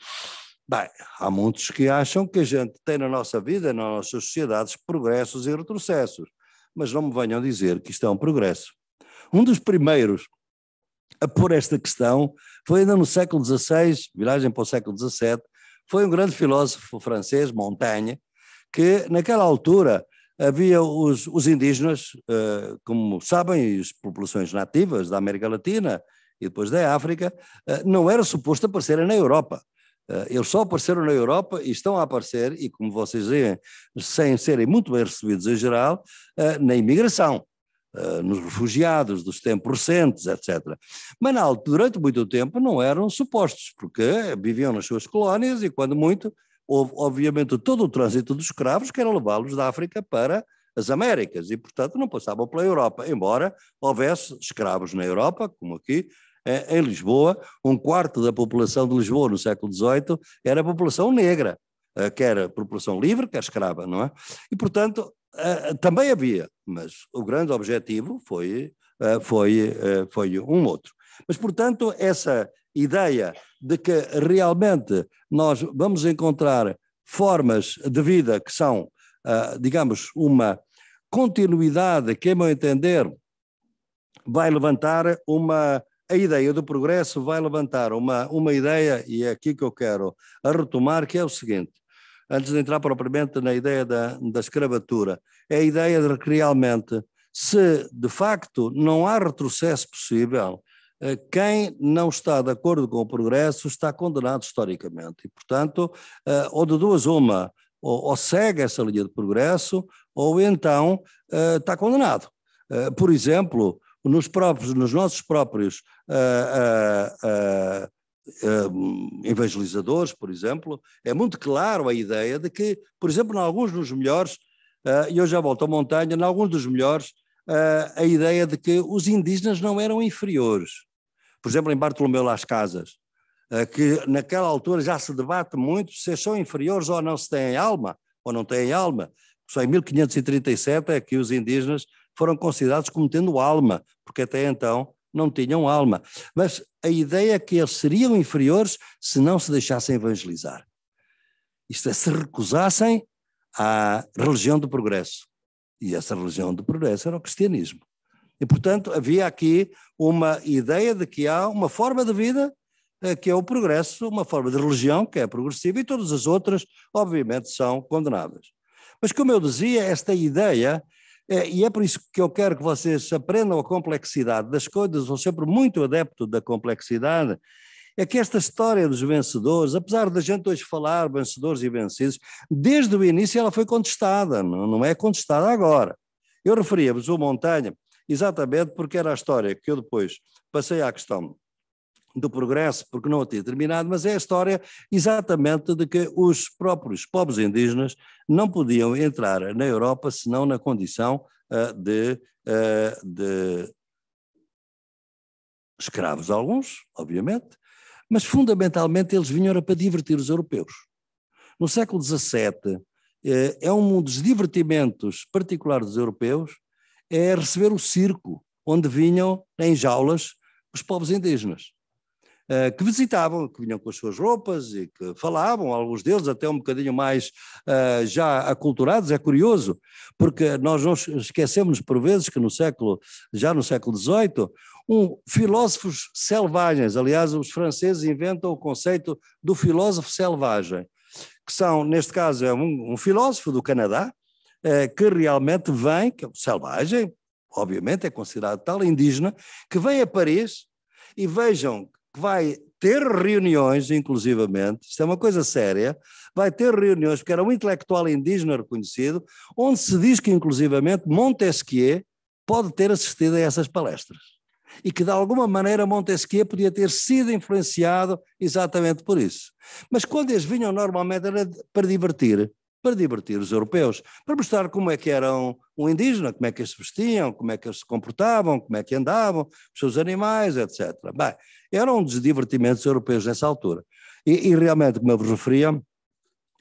Bem, há muitos que acham que a gente tem na nossa vida, nas nossas sociedades, progressos e retrocessos, mas não me venham dizer que isto é um progresso. Um dos primeiros a pôr esta questão foi ainda no século XVI, viragem para o século XVII, foi um grande filósofo francês, Montaigne, que naquela altura havia os, os indígenas, eh, como sabem, as populações nativas da América Latina e depois da África, eh, não era suposto aparecerem na Europa. Eh, eles só apareceram na Europa e estão a aparecer, e como vocês veem, sem serem muito bem recebidos em geral, eh, na imigração, eh, nos refugiados dos tempos recentes, etc. Mas na altura, durante muito tempo não eram supostos, porque viviam nas suas colónias e, quando muito, houve obviamente todo o trânsito dos escravos que era levá-los da África para as Américas e, portanto, não passavam pela Europa, embora houvesse escravos na Europa, como aqui é, em Lisboa, um quarto da população de Lisboa no século XVIII era a população negra, eh, quer a população livre, quer é escrava, não é? E, portanto, eh, também havia, mas o grande objetivo foi, eh, foi, foi um outro. Mas, portanto, essa ideia de que realmente nós vamos encontrar formas de vida que são, digamos, uma continuidade que, a meu entender, vai levantar uma, a ideia do progresso vai levantar uma, uma ideia, e é aqui que eu quero retomar, que é o seguinte, antes de entrar propriamente na ideia da, da escravatura, é a ideia de que realmente, se de facto não há retrocesso possível, eh, quem não está de acordo com o progresso está condenado historicamente. E, portanto, eh, ou de duas uma, ou, segue essa linha de progresso, ou então eh, está condenado. Por exemplo, nos, próprios, nos nossos próprios uh, uh, uh, evangelizadores, por exemplo, é muito claro a ideia de que, por exemplo, em alguns dos melhores, ah, e eu já volto à montanha, em alguns dos melhores, ah, a ideia de que os indígenas não eram inferiores. Por exemplo, em Bartolomeu Las Casas, ah, que naquela altura já se debate muito se são inferiores ou não se têm alma, ou não têm alma. Só em 1537 é que os indígenas foram considerados como tendo alma, porque até então não tinham alma. Mas a ideia é que eles seriam inferiores se não se deixassem evangelizar. Isto é, se recusassem à religião do progresso. E essa religião do progresso era o cristianismo. E, portanto, havia aqui uma ideia de que há uma forma de vida eh, que é o progresso, uma forma de religião que é progressiva e todas as outras, obviamente, são condenadas. Mas, como eu dizia, esta ideia é, e é por isso que eu quero que vocês aprendam a complexidade das coisas, sou sempre muito adepto da complexidade. É que esta história dos vencedores, apesar da gente hoje falar vencedores e vencidos, desde o início ela foi contestada, não, não é contestada agora. Eu referia-vos o Montanha exatamente porque era a história que eu depois passei à questão do progresso, porque não a tinha terminado, mas é a história exatamente de que os próprios povos indígenas não podiam entrar na Europa senão na condição uh, de, uh, de, escravos, alguns, obviamente, mas fundamentalmente eles vinham para divertir os europeus. No século XVII, uh, eh, é um dos divertimentos particulares dos europeus é receber o circo, onde vinham em jaulas os povos indígenas. Eh, que visitavam, que vinham com as suas roupas e que falavam, alguns deles até um bocadinho mais eh, já aculturados. É curioso, porque nós não esquecemos por vezes que no século, já no século XVIII, um, filósofos selvagens, aliás, os franceses inventam o conceito do filósofo selvagem, que são, neste caso, é um, um filósofo do Canadá, eh, que realmente vem, que é um selvagem, obviamente é considerado tal, indígena, que vem a Paris, e vejam que vai ter reuniões, inclusivamente, isto é uma coisa séria, vai ter reuniões, porque era um intelectual indígena reconhecido, onde se diz que, inclusivamente, Montesquieu pode ter assistido a essas palestras. E que, de alguma maneira, Montesquieu podia ter sido influenciado exatamente por isso. Mas quando eles vinham, normalmente era para divertir, para divertir os europeus, para mostrar como é que eram um indígena, como é que eles se vestiam, como é que eles se comportavam, como é que andavam, os seus animais, etc. Bem, eram um dos divertimentos europeus nessa altura. E, e realmente, como eu vos referia,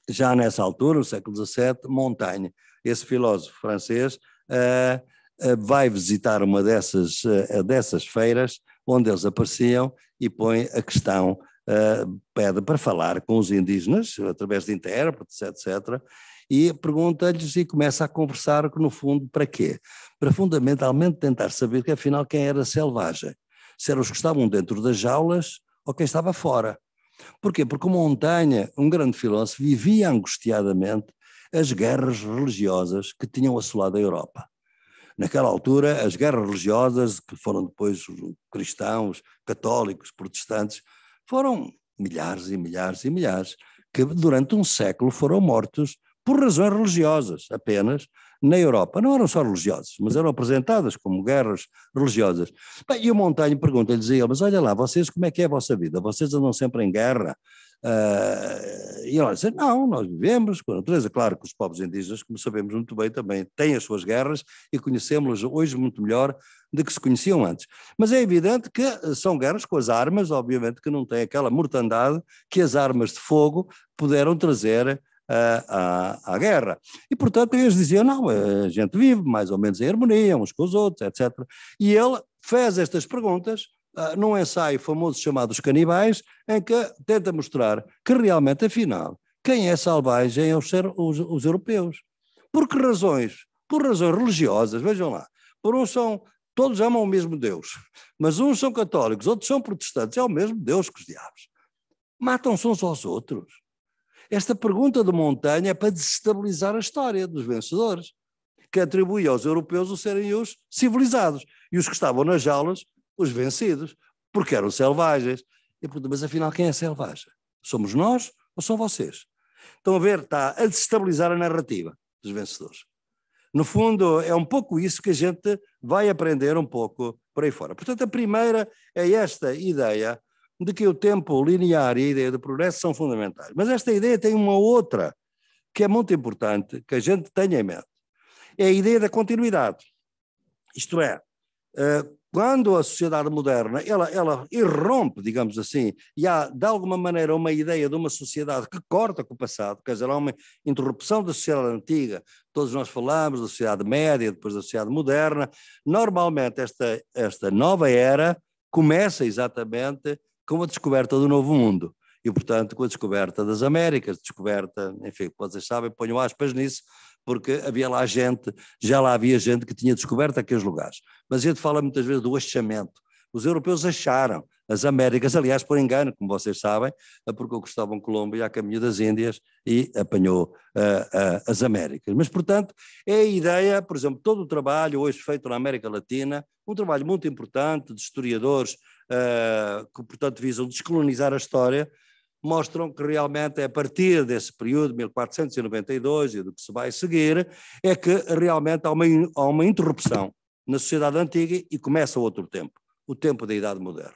já nessa altura, no século XVII, Montaigne, esse filósofo francês, uh, uh, vai visitar uma dessas, uh, dessas feiras onde eles apareciam e põe a questão, pede para falar com os indígenas, através de intérpretes, etc., e pergunta-lhes e começa a conversar que no fundo para quê? Para fundamentalmente tentar saber que afinal quem era selvagem se eram os que estavam dentro das jaulas ou quem estava fora. Porquê? Porque Montanha, um grande filósofo, vivia angustiadamente as guerras religiosas que tinham assolado a Europa. Naquela altura, as guerras religiosas, que foram depois cristãos, católicos, protestantes, foram milhares e milhares e milhares, que durante um século foram mortos por razões religiosas apenas, na Europa. Não eram só religiosos, mas eram apresentadas como guerras religiosas. Bem, e o Montanho pergunta-lhes a ele, mas olha lá, vocês, como é que é a vossa vida? Vocês andam sempre em guerra? Uh, e ela disse, não, nós vivemos com a natureza. Claro que os povos indígenas, como sabemos muito bem, também têm as suas guerras e conhecemos-las hoje muito melhor do que se conheciam antes. Mas é evidente que são guerras com as armas, obviamente que não tem aquela mortandade que as armas de fogo puderam trazer a, a, a, guerra. E, portanto, eles diziam, não, a gente vive mais ou menos em harmonia uns com os outros, etc. E ele fez estas perguntas uh, num ensaio famoso chamado Os Canibais, em que tenta mostrar que realmente, afinal, quem é selvagem é os, os, os europeus. Por que razões? Por razões religiosas, vejam lá. Por um são todos amam o mesmo Deus, mas uns são católicos, outros são protestantes, é o mesmo Deus que os diabos. Matam-se uns aos outros. Esta pergunta de Montanha é para desestabilizar a história dos vencedores, que atribui aos europeus o serem os civilizados e os que estavam nas jaulas, os vencidos, porque eram selvagens. E mas afinal quem é selvagem? Somos nós ou são vocês? Estão a ver, está a desestabilizar a narrativa dos vencedores. No fundo, é um pouco isso que a gente vai aprender um pouco por aí fora. Portanto, a primeira é esta ideia de que o tempo linear e a ideia de progresso são fundamentais. Mas esta ideia tem uma outra que é muito importante que a gente tenha em mente. É a ideia da continuidade. Isto é, eh, quando a sociedade moderna ela, ela irrompe, digamos assim, e há de alguma maneira uma ideia de uma sociedade que corta com o passado, quer dizer, há uma interrupção da sociedade antiga, todos nós falamos da sociedade média, depois da sociedade moderna, normalmente esta, esta nova era começa exatamente com a descoberta do Novo Mundo e, portanto, com a descoberta das Américas, descoberta, enfim, vocês sabem, ponho aspas nisso, porque havia lá gente, já lá havia gente que tinha descoberto aqueles lugares. Mas a gente fala muitas vezes do achamento. Os europeus acharam as Américas, aliás, por engano, como vocês sabem, porque o Cristóvão Colombo ia a caminho das Índias e apanhou uh, uh, as Américas. Mas, portanto, é a ideia, por exemplo, todo o trabalho hoje feito na América Latina, um trabalho muito importante de historiadores uh, que, portanto, visam descolonizar a história, mostram que realmente é a partir desse período, 1492, e do que se vai seguir, é que realmente há uma, há uma interrupção na sociedade antiga e começa outro tempo, o tempo da Idade Moderna.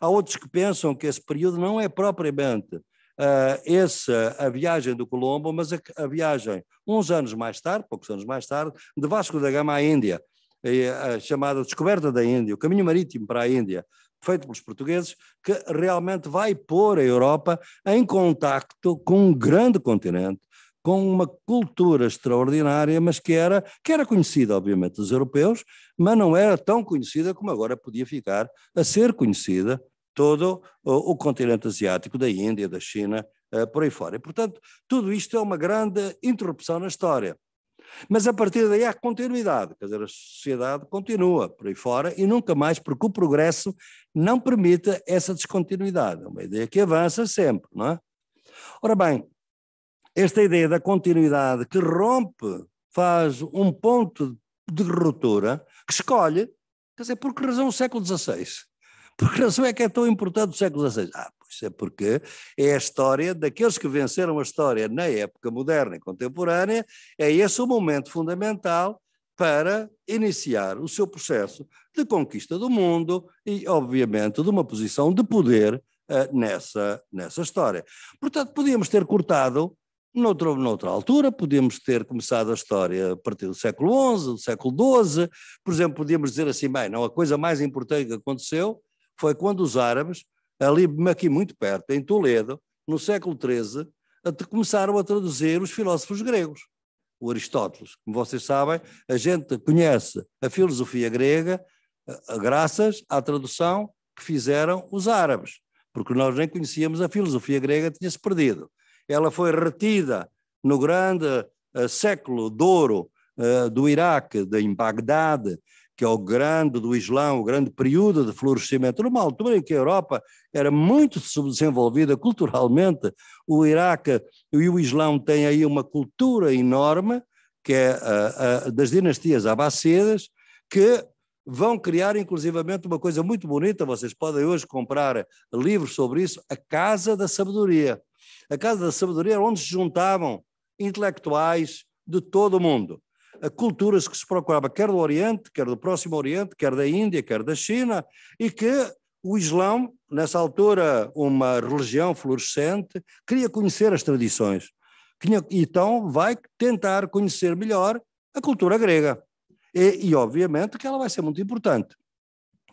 Há outros que pensam que esse período não é propriamente uh, eh, essa a viagem do Colombo, mas a, a, viagem uns anos mais tarde, poucos anos mais tarde, de Vasco da Gama à Índia, a eh, chamada descoberta da Índia, o caminho marítimo para a Índia, feito pelos portugueses, que realmente vai pôr a Europa em contacto com um grande continente, com uma cultura extraordinária, mas que era, que era conhecida, obviamente, dos europeus, mas não era tão conhecida como agora podia ficar a ser conhecida todo o, o continente asiático, da Índia, da China, eh, por aí fora. E, portanto, tudo isto é uma grande interrupção na história. Mas a partir daí há continuidade, quer dizer, a sociedade continua por aí fora e nunca mais, porque o progresso não permite essa descontinuidade. É uma ideia que avança sempre, não é? Ora bem, esta ideia da continuidade que rompe, faz um ponto de ruptura, que escolhe, quer dizer, por que razão o século XVI? porque não é que é tão importante o século XVI? Ah, pois é porque é a história daqueles que venceram a história na época moderna e contemporânea, é esse o momento fundamental para iniciar o seu processo de conquista do mundo e, obviamente, de uma posição de poder uh, nessa, nessa história. Portanto, podíamos ter cortado Noutra, noutra, altura, podíamos ter começado a história a partir do século XI, do século XII, por exemplo, podíamos dizer assim, bem, não, a coisa mais importante que aconteceu foi quando os árabes, ali aqui muito perto, em Toledo, no século XIII, eh, começaram a traduzir os filósofos gregos. O Aristóteles, como vocês sabem, a gente conhece a filosofia grega eh, graças à tradução que fizeram os árabes, porque nós nem conhecíamos a filosofia grega, tinha-se perdido. Ela foi retida no grande eh, século de ouro do Iraque, em Bagdade, que é o grande do Islã, o grande período de florescimento, numa altura em que a Europa era muito subdesenvolvida culturalmente, o Iraque e o Islã têm aí uma cultura enorme, que é a, a, das dinastias abacedas, que vão criar inclusivamente uma coisa muito bonita, vocês podem hoje comprar livros sobre isso, a Casa da Sabedoria. A Casa da Sabedoria era é onde se juntavam intelectuais de todo o mundo culturas que se procurava, quer do Oriente, quer do Próximo Oriente, quer da Índia, quer da China, e que o Islão, nessa altura uma religião florescente, queria conhecer as tradições. Então vai tentar conhecer melhor a cultura grega. E, e obviamente que ela vai ser muito importante.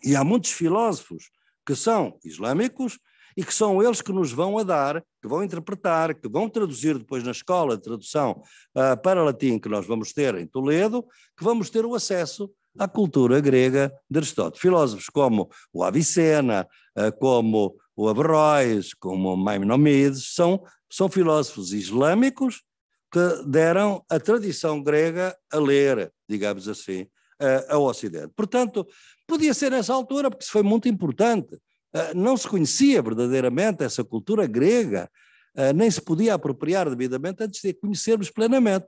E há muitos filósofos que são islâmicos e que são eles que nos vão a dar, que vão interpretar, que vão traduzir depois na escola de tradução uh, para latim que nós vamos ter em Toledo, que vamos ter o acesso à cultura grega de Aristóteles. Filósofos como o Avicena, uh, como o Averroes, como o Maimonides, são, são filósofos islâmicos que deram a tradição grega a ler, digamos assim, ah, ao Ocidente. Portanto, podia ser nessa altura, porque isso foi muito importante. Ah, não se conhecia verdadeiramente essa cultura grega, ah, nem se podia apropriar devidamente antes de a conhecermos plenamente.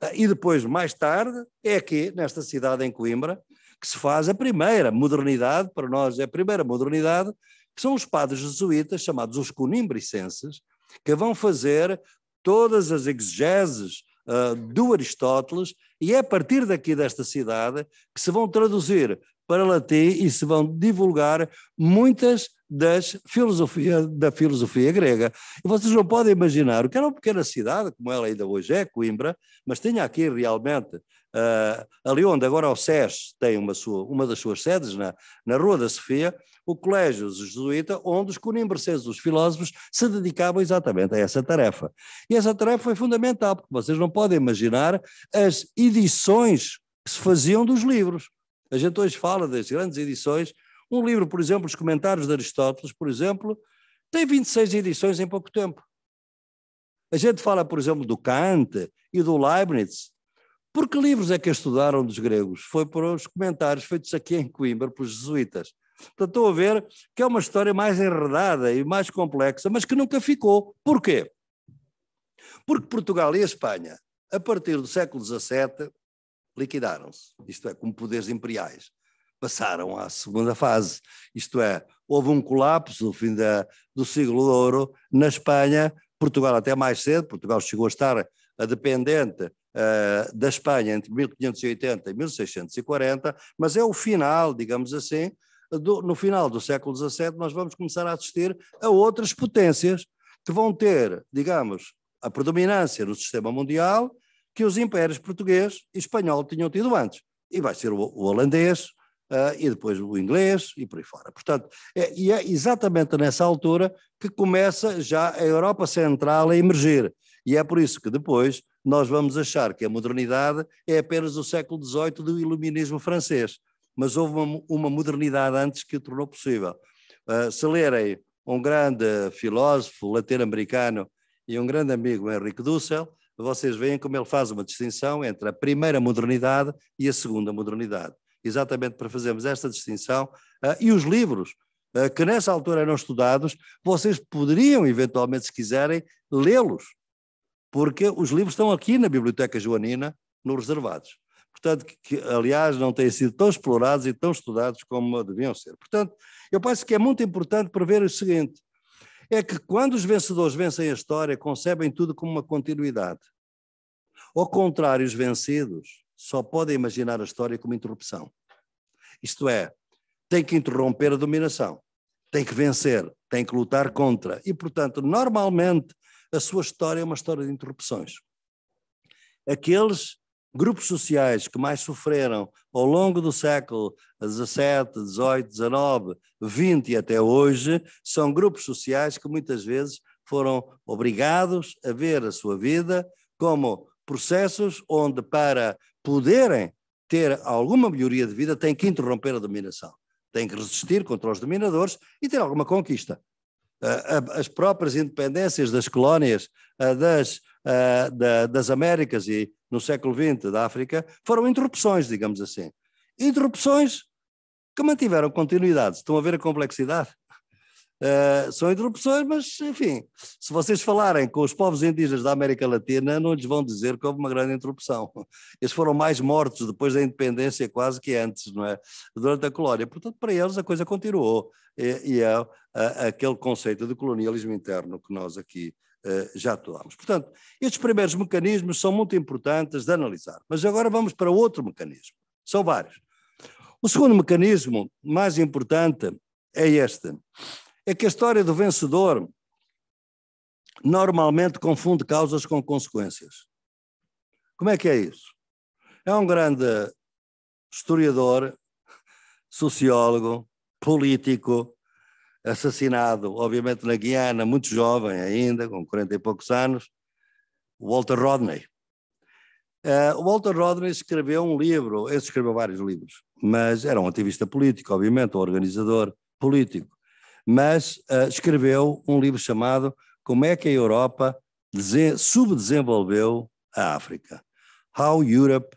Ah, e depois, mais tarde, é aqui, nesta cidade em Coimbra, que se faz a primeira modernidade, para nós é a primeira modernidade, que são os padres jesuítas, chamados os conimbricenses, que vão fazer todas as exegeses uh, do Aristóteles, e é a partir daqui desta cidade que se vão traduzir para latim e se vão divulgar muitas das filosofia, da filosofia grega. E vocês não podem imaginar o que era é uma pequena cidade, como ela ainda hoje é, Coimbra, mas tinha aqui realmente, uh, ali onde agora o SES tem uma, sua, uma das suas sedes, na, na Rua da Sofia, o Colégio Jesuíta, onde os conimbercenses, os filósofos, se dedicavam exatamente a essa tarefa. E essa tarefa foi é fundamental, porque vocês não podem imaginar as edições que se faziam dos livros. A gente hoje fala das grandes edições. Um livro, por exemplo, Os Comentários de Aristóteles, por exemplo, tem 26 edições em pouco tempo. A gente fala, por exemplo, do Kant e do Leibniz. Por que livros é que estudaram dos gregos? Foi por os comentários feitos aqui em Coimbra pelos jesuítas. Portanto, estou a ver que é uma história mais enredada e mais complexa, mas que nunca ficou. Porquê? Porque Portugal e a Espanha, a partir do século XVII, liquidaram-se, isto é, como poderes imperiais. Passaram à segunda fase, isto é, houve um colapso no fim da, do siglo de ouro na Espanha, Portugal até mais cedo, Portugal chegou a estar eh, dependente uh, da Espanha entre 1580 e 1640, mas é o final, digamos assim, do, no final do século XVII nós vamos começar a assistir a outras potências que vão ter, digamos, a predominância no sistema mundial que os impérios português e espanhol tinham tido antes. E vai ser o, o holandês, uh, e depois o inglês, e por aí fora. Portanto, é, e é exatamente nessa altura que começa já a Europa Central a emergir. E é por isso que depois nós vamos achar que a modernidade é apenas o século XVIII do iluminismo francês. Mas houve uma, uma modernidade antes que o tornou possível. Uh, se lerem um grande filósofo latino-americano e um grande amigo, Henrique Dussel, vocês veem como ele faz uma distinção entre a primeira modernidade e a segunda modernidade, exatamente para fazermos esta distinção. Uh, e os livros uh, que nessa altura eram estudados, vocês poderiam, eventualmente, se quiserem, lê-los, porque os livros estão aqui na Biblioteca Joanina, nos reservados. Portanto, que, aliás, não têm sido tão explorados e tão estudados como deviam ser. Portanto, eu penso que é muito importante prever o seguinte: é que quando os vencedores vencem a história, concebem tudo como uma continuidade. Ao contrário, os vencidos só podem imaginar a história como interrupção. Isto é, tem que interromper a dominação, tem que vencer, tem que lutar contra. E, portanto, normalmente, a sua história é uma história de interrupções. Aqueles grupos sociais que mais sofreram ao longo do século XVII, XVIII, XIX, XX e até hoje, são grupos sociais que muitas vezes foram obrigados a ver a sua vida como processos onde, para poderem ter alguma melhoria de vida, têm que interromper a dominação, têm que resistir contra os dominadores e ter alguma conquista. As próprias independências das colónias das uh, da, das Américas e no século XX da África foram interrupções, digamos assim. Interrupções que mantiveram continuidade. Estão a ver a complexidade? Uh, são interrupções, mas enfim, se vocês falarem com os povos indígenas da América Latina, não lhes vão dizer que houve uma grande interrupção. Eles foram mais mortos depois da independência quase que antes, não é? Durante a colónia. Portanto, para eles a coisa continuou. E, e é a, eh, aquele conceito de colonialismo interno que nós aqui eh, já atuámos. Portanto, estes primeiros mecanismos são muito importantes de analisar, mas agora vamos para outro mecanismo. São vários. O segundo mecanismo, mais importante, é este: é que a história do vencedor normalmente confunde causas com consequências. Como é que é isso? É um grande historiador, sociólogo, político, assassinado, obviamente na Guiana, muito jovem ainda, com 40 e poucos anos, Walter Rodney. Uh, Walter Rodney escreveu um livro, ele escreveu vários livros, mas era um ativista político, obviamente, um organizador político, mas uh, escreveu um livro chamado Como é que a Europa subdesenvolveu a África? How Europe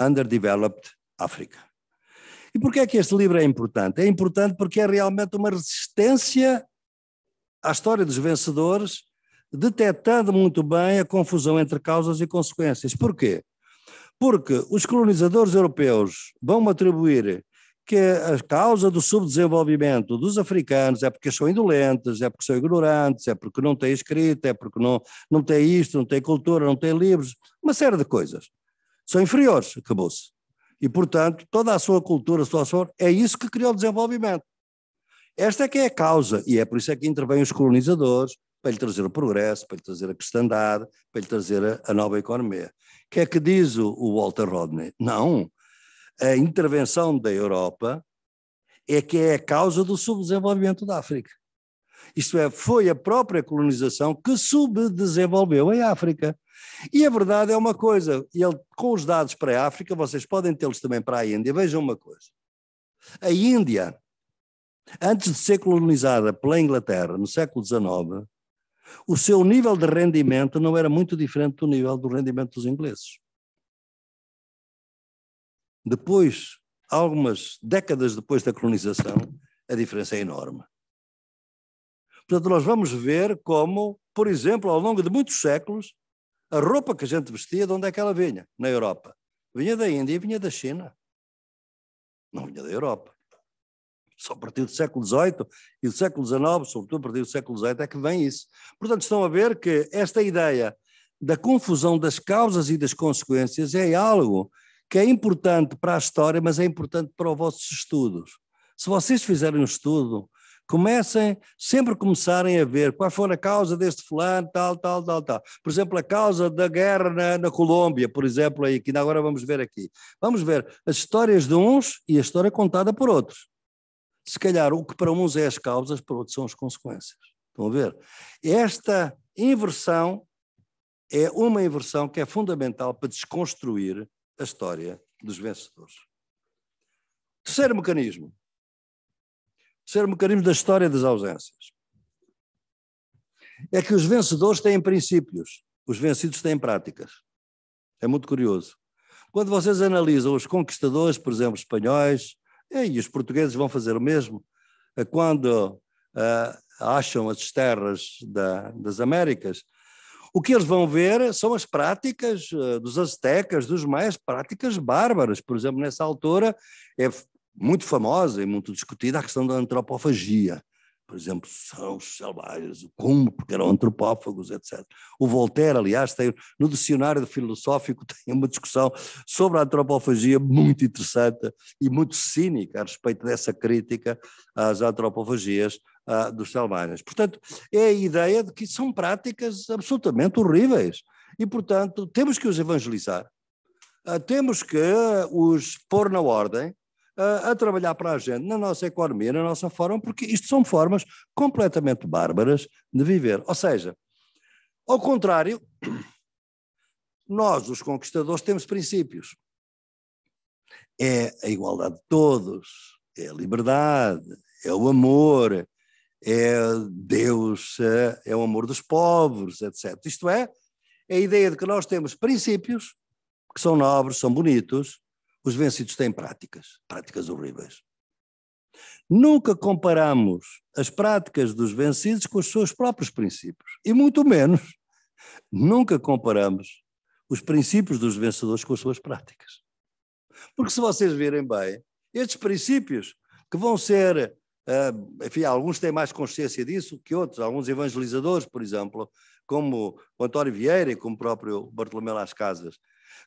Underdeveloped Africa. E porquê é que este livro é importante? É importante porque é realmente uma resistência à história dos vencedores, detectando muito bem a confusão entre causas e consequências. Porquê? Porque os colonizadores europeus vão atribuir que a causa do subdesenvolvimento dos africanos é porque são indolentes, é porque são ignorantes, é porque não têm escrita, é porque não, não têm isto, não têm cultura, não têm livros, uma série de coisas. São inferiores, acabou-se. E, portanto, toda a sua cultura, a sua ação, é isso que criou o desenvolvimento. Esta é que é a causa, e é por isso é que intervêm os colonizadores, para lhe trazer o progresso, para lhe trazer a cristandade, para lhe trazer a, a nova economia. O que é que diz o, o Walter Rodney? Não. A intervenção da Europa é que é a causa do subdesenvolvimento da África isto é, foi a própria colonização que subdesenvolveu em África. E a verdade é uma coisa, ele, com os dados para a África, vocês podem tê-los também para a Índia. Vejam uma coisa: a Índia, antes de ser colonizada pela Inglaterra no século XIX, o seu nível de rendimento não era muito diferente do nível do rendimento dos ingleses. Depois, algumas décadas depois da colonização, a diferença é enorme. Portanto, nós vamos ver como, por exemplo, ao longo de muitos séculos, a roupa que a gente vestia, de onde é que ela vinha? Na Europa. Vinha da Índia e vinha da China. Não vinha da Europa. Só a partir do século XVIII e do século XIX, sobretudo a partir do século XVIII, é que vem isso. Portanto, estão a ver que esta ideia da confusão das causas e das consequências é algo que é importante para a história, mas é importante para os vossos estudos. Se vocês fizerem um estudo Comecem, sempre começarem a ver qual foi a causa deste fulano, tal, tal, tal, tal. Por exemplo, a causa da guerra na, na Colômbia, por exemplo, aí, que agora vamos ver aqui. Vamos ver as histórias de uns e a história contada por outros. Se calhar o que para uns é as causas, para outros são as consequências. Estão a ver? Esta inversão é uma inversão que é fundamental para desconstruir a história dos vencedores. Terceiro mecanismo, Ser era um mecanismo da história das ausências. É que os vencedores têm princípios, os vencidos têm práticas. É muito curioso. Quando vocês analisam os conquistadores, por exemplo, espanhóis, e os portugueses vão fazer o mesmo, é quando uh, acham as terras da, das Américas, o que eles vão ver são as práticas ah, dos aztecas, dos mais práticas bárbaras. Por exemplo, nessa altura é muito famosa e muito discutida a questão da antropofagia. Por exemplo, são os selvagens, o como, porque eram antropófagos, etc. O Voltaire, aliás, tem, no dicionário filosófico <laughs> tem uma discussão sobre a antropofagia muito interessante e muito cínica a respeito dessa crítica às antropofagias uh, dos selvagens. Portanto, é a ideia de que são práticas absolutamente horríveis e, portanto, temos que os evangelizar, uh, temos que os pôr na ordem, a trabalhar para a gente, na nossa economia, na nossa forma, porque isto são formas completamente bárbaras de viver. Ou seja, ao contrário, nós, os conquistadores, temos princípios. É a igualdade de todos, é a liberdade, é o amor, é Deus, é, é o amor dos pobres etc. Isto é, a ideia de que nós temos princípios que são nobres, são bonitos, os vencidos têm práticas, práticas horríveis. Nunca comparamos as práticas dos vencidos com os seus próprios princípios. E muito menos, nunca comparamos os princípios dos vencedores com as suas práticas. Porque se vocês virem bem, estes princípios que vão ser, uh, enfim, alguns têm mais consciência disso que outros, alguns evangelizadores, por exemplo, como o António Vieira e como o próprio Bartolomeu Las Casas,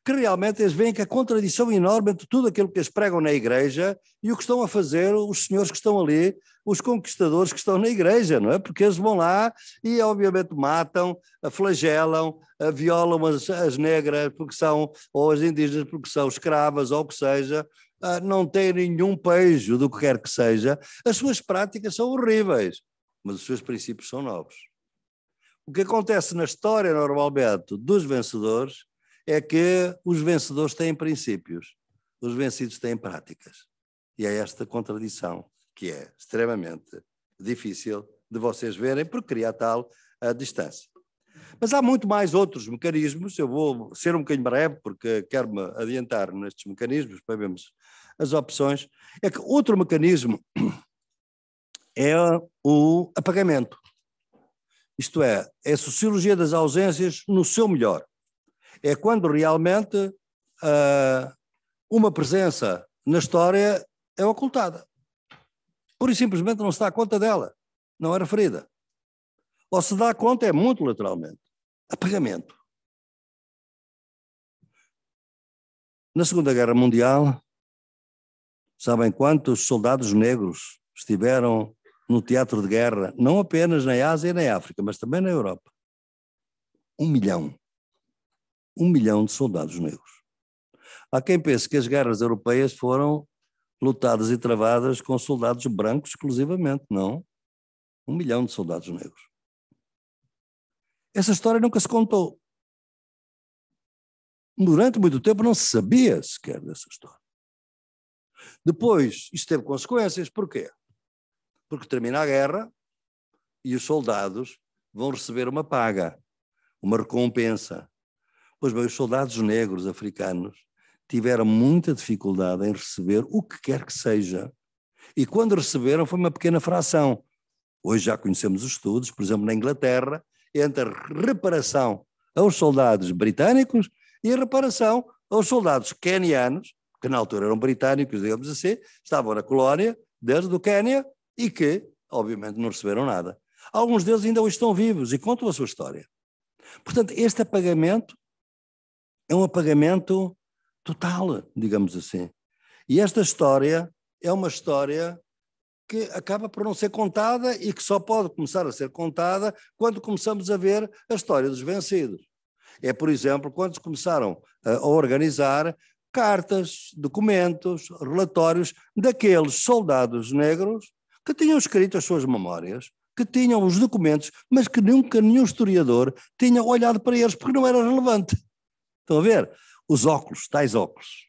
que realmente eles veem que a contradição enorme entre tudo aquilo que eles pregam na igreja e o que estão a fazer os senhores que estão ali, os conquistadores que estão na igreja, não é? Porque eles vão lá e, obviamente, matam, eh, flagelam, eh, violam as, as negras porque são, ou as indígenas porque são escravas, ou o que seja, eh, não têm nenhum pejo do que quer que seja. As suas práticas são horríveis, mas os seus princípios são novos. O que acontece na história, normalmente, dos vencedores é que os vencedores têm princípios, os vencidos têm práticas. E é esta contradição que é extremamente difícil de vocês verem, porque cria tal a distância. Mas há muito mais outros mecanismos, eu vou ser um bocadinho breve, porque quero-me adiantar nestes mecanismos para vermos as opções. É que outro mecanismo é o apagamento. Isto é, é a sociologia das ausências no seu melhor é quando realmente uh, uma presença na história é ocultada. Pura e simplesmente não se dá conta dela, não é referida. Ou se dá conta é muito lateralmente. Apagamento. Na Segunda Guerra Mundial, sabem quantos soldados negros estiveram no teatro de guerra, não apenas na Ásia e na África, mas também na Europa? Um milhão um milhão de soldados negros. Há quem pense que as guerras europeias foram lutadas e travadas com soldados brancos exclusivamente, não. Um milhão de soldados negros. Essa história nunca se contou. Durante muito tempo não se sabia sequer dessa história. Depois, isso teve consequências. Porquê? Porque termina a guerra e os soldados vão receber uma paga, uma recompensa. Pois bem, os soldados negros africanos tiveram muita dificuldade em receber o que quer que seja. E quando receberam, foi uma pequena fração. Hoje já conhecemos os estudos, por exemplo, na Inglaterra, entre reparação aos soldados britânicos e reparação aos soldados quenianos, que na altura eram britânicos, digamos assim, estavam na colónia desde o Quênia e que, obviamente, não receberam nada. Alguns deles ainda hoje estão vivos e contam a sua história. Portanto, este apagamento é um apagamento total, digamos assim. E esta história é uma história que acaba por não ser contada e que só pode começar a ser contada quando começamos a ver a história dos vencidos. É, por exemplo, quando começaram a organizar cartas, documentos, relatórios daqueles soldados negros que tinham escrito as suas memórias, que tinham os documentos, mas que nunca nenhum historiador tinha olhado para eles porque não era relevante. Estão a ver? Os óculos, tais óculos.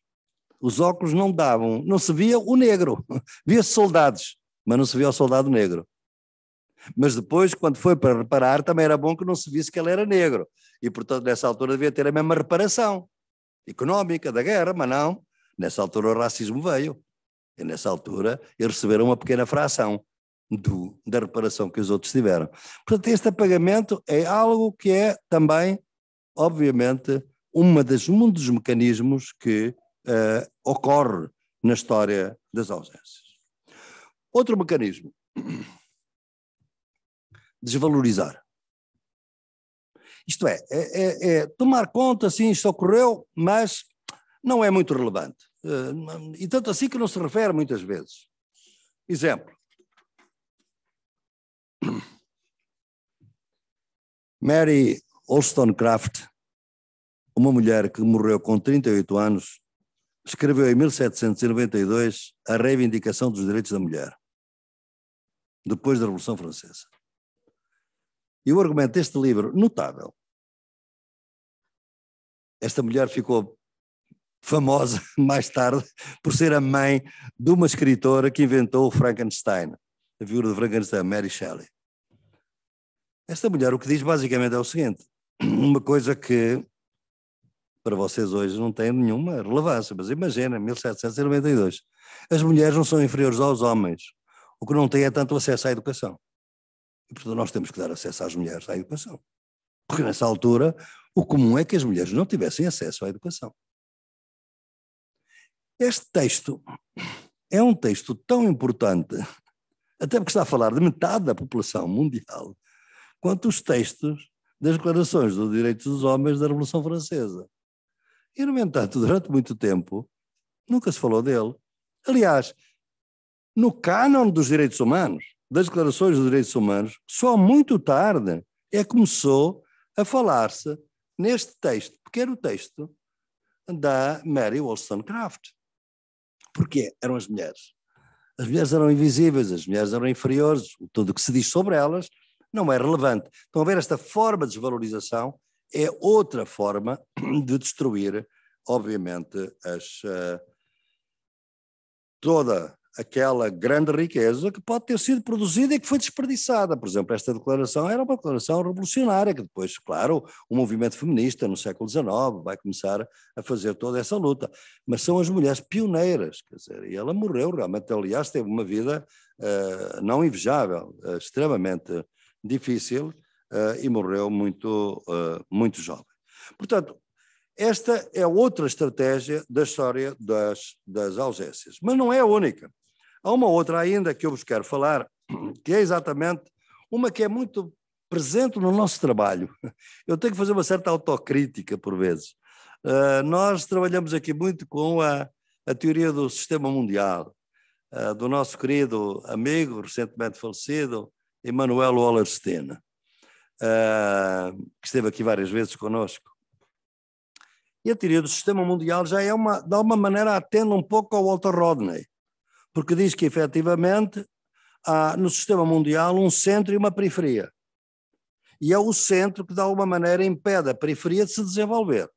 Os óculos não davam, não se via o negro, <laughs> via-se soldados, mas não se via o soldado negro. Mas depois, quando foi para reparar, também era bom que não se visse que ele era negro. E, portanto, nessa altura devia ter a mesma reparação económica da guerra, mas não. Nessa altura o racismo veio. E nessa altura eles receberam uma pequena fração do, da reparação que os outros tiveram. Portanto, este apagamento é algo que é também, obviamente, uma das, um dos mecanismos que uh, ocorre na história das ausências. Outro mecanismo, desvalorizar. Isto é, é, é, é tomar conta, sim, isto ocorreu, mas não é muito relevante. Uh, e tanto assim que não se refere muitas vezes. Exemplo. Mary Wollstonecraft uma mulher que morreu com 38 anos, escreveu em 1792 a Reivindicação dos Direitos da Mulher, depois da Revolução Francesa. E o argumento deste livro, notável, esta mulher ficou famosa <laughs> mais tarde por ser a mãe de uma escritora que inventou o Frankenstein, a figura de Frankenstein, Mary Shelley. Esta mulher o que diz basicamente é o seguinte: uma coisa que para vocês hoje não tem nenhuma relevância, mas imagina, 1792. As mulheres não são inferiores aos homens. O que não têm é tanto acesso à educação. E, portanto, nós temos que dar acesso às mulheres à educação. Porque nessa altura, o comum é que as mulheres não tivessem acesso à educação. Este texto é um texto tão importante, até porque está a falar de metade da população mundial, quanto os textos das declarações dos direitos dos homens da Revolução Francesa. E, no entanto, durante muito tempo, nunca se falou dele. Aliás, no cânon dos direitos humanos, das declarações dos direitos humanos, só muito tarde é que começou a falar-se neste texto, pequeno texto, da Mary Wollstonecraft. Porquê? Eram as mulheres. As mulheres eram invisíveis, as mulheres eram inferiores, tudo o que se diz sobre elas não é relevante. Estão a ver esta forma de desvalorização é outra forma <clears throat> de destruir, obviamente, as, eh, toda aquela grande riqueza que pode ter sido produzida e que foi desperdiçada. Por exemplo, esta declaração era uma declaração revolucionária, que depois, claro, o movimento feminista no século XIX vai começar a fazer toda essa luta. Mas são as mulheres pioneiras, quer dizer, e ela morreu realmente, aliás, teve uma vida uh, não invejável, uh, extremamente difícil, uh, e morreu muito, uh, muito jovem. Portanto, esta é outra estratégia da história das, das ausências, mas não é a única. Há uma outra ainda que eu vos quero falar, <clears throat> que é exatamente uma que é muito presente no nosso trabalho. <laughs> Eu tenho que fazer uma certa autocrítica, por vezes. Uh, nós trabalhamos aqui muito com a, a teoria do sistema mundial, uh, do nosso querido amigo, recentemente falecido, Emanuel Wallerstein. Ah, que esteve aqui várias vezes conosco. E a teoria do sistema mundial já é uma, de alguma maneira, atende um pouco ao Walter Rodney, porque diz que efetivamente há no sistema mundial um centro e uma periferia. E é o centro que, de alguma maneira, impede a periferia de se desenvolver.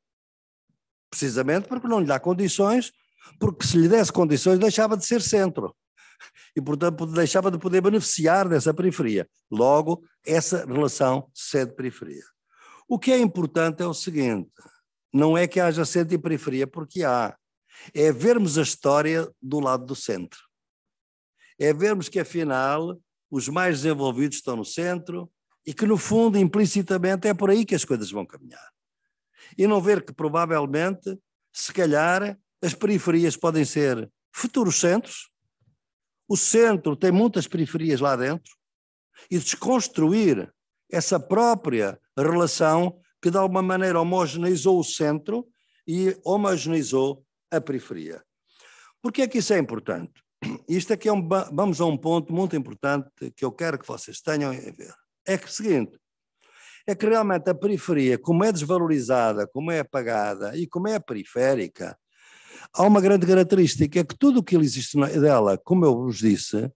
Precisamente porque não lhe dá condições, porque se lhe desse condições, deixava de ser centro e, portanto, deixava de poder beneficiar dessa periferia. Logo, essa relação sede-periferia. O que é importante é o seguinte: não é que haja centro e periferia, porque há. É vermos a história do lado do centro. É vermos que, afinal, os mais desenvolvidos estão no centro e que, no fundo, implicitamente, é por aí que as coisas vão caminhar. E não ver que, provavelmente, se calhar, as periferias podem ser futuros centros, o centro tem muitas periferias lá dentro e desconstruir essa própria relação que de alguma maneira homogeneizou o centro e homogeneizou a periferia. Por que é que isso é importante? Isto aqui é, é um, vamos a um ponto muito importante que eu quero que vocês tenham em ver. É que é o seguinte, é que realmente a periferia, como é desvalorizada, como é apagada e como é periférica, Há uma grande característica, é que tudo o que existe dela, como eu vos disse,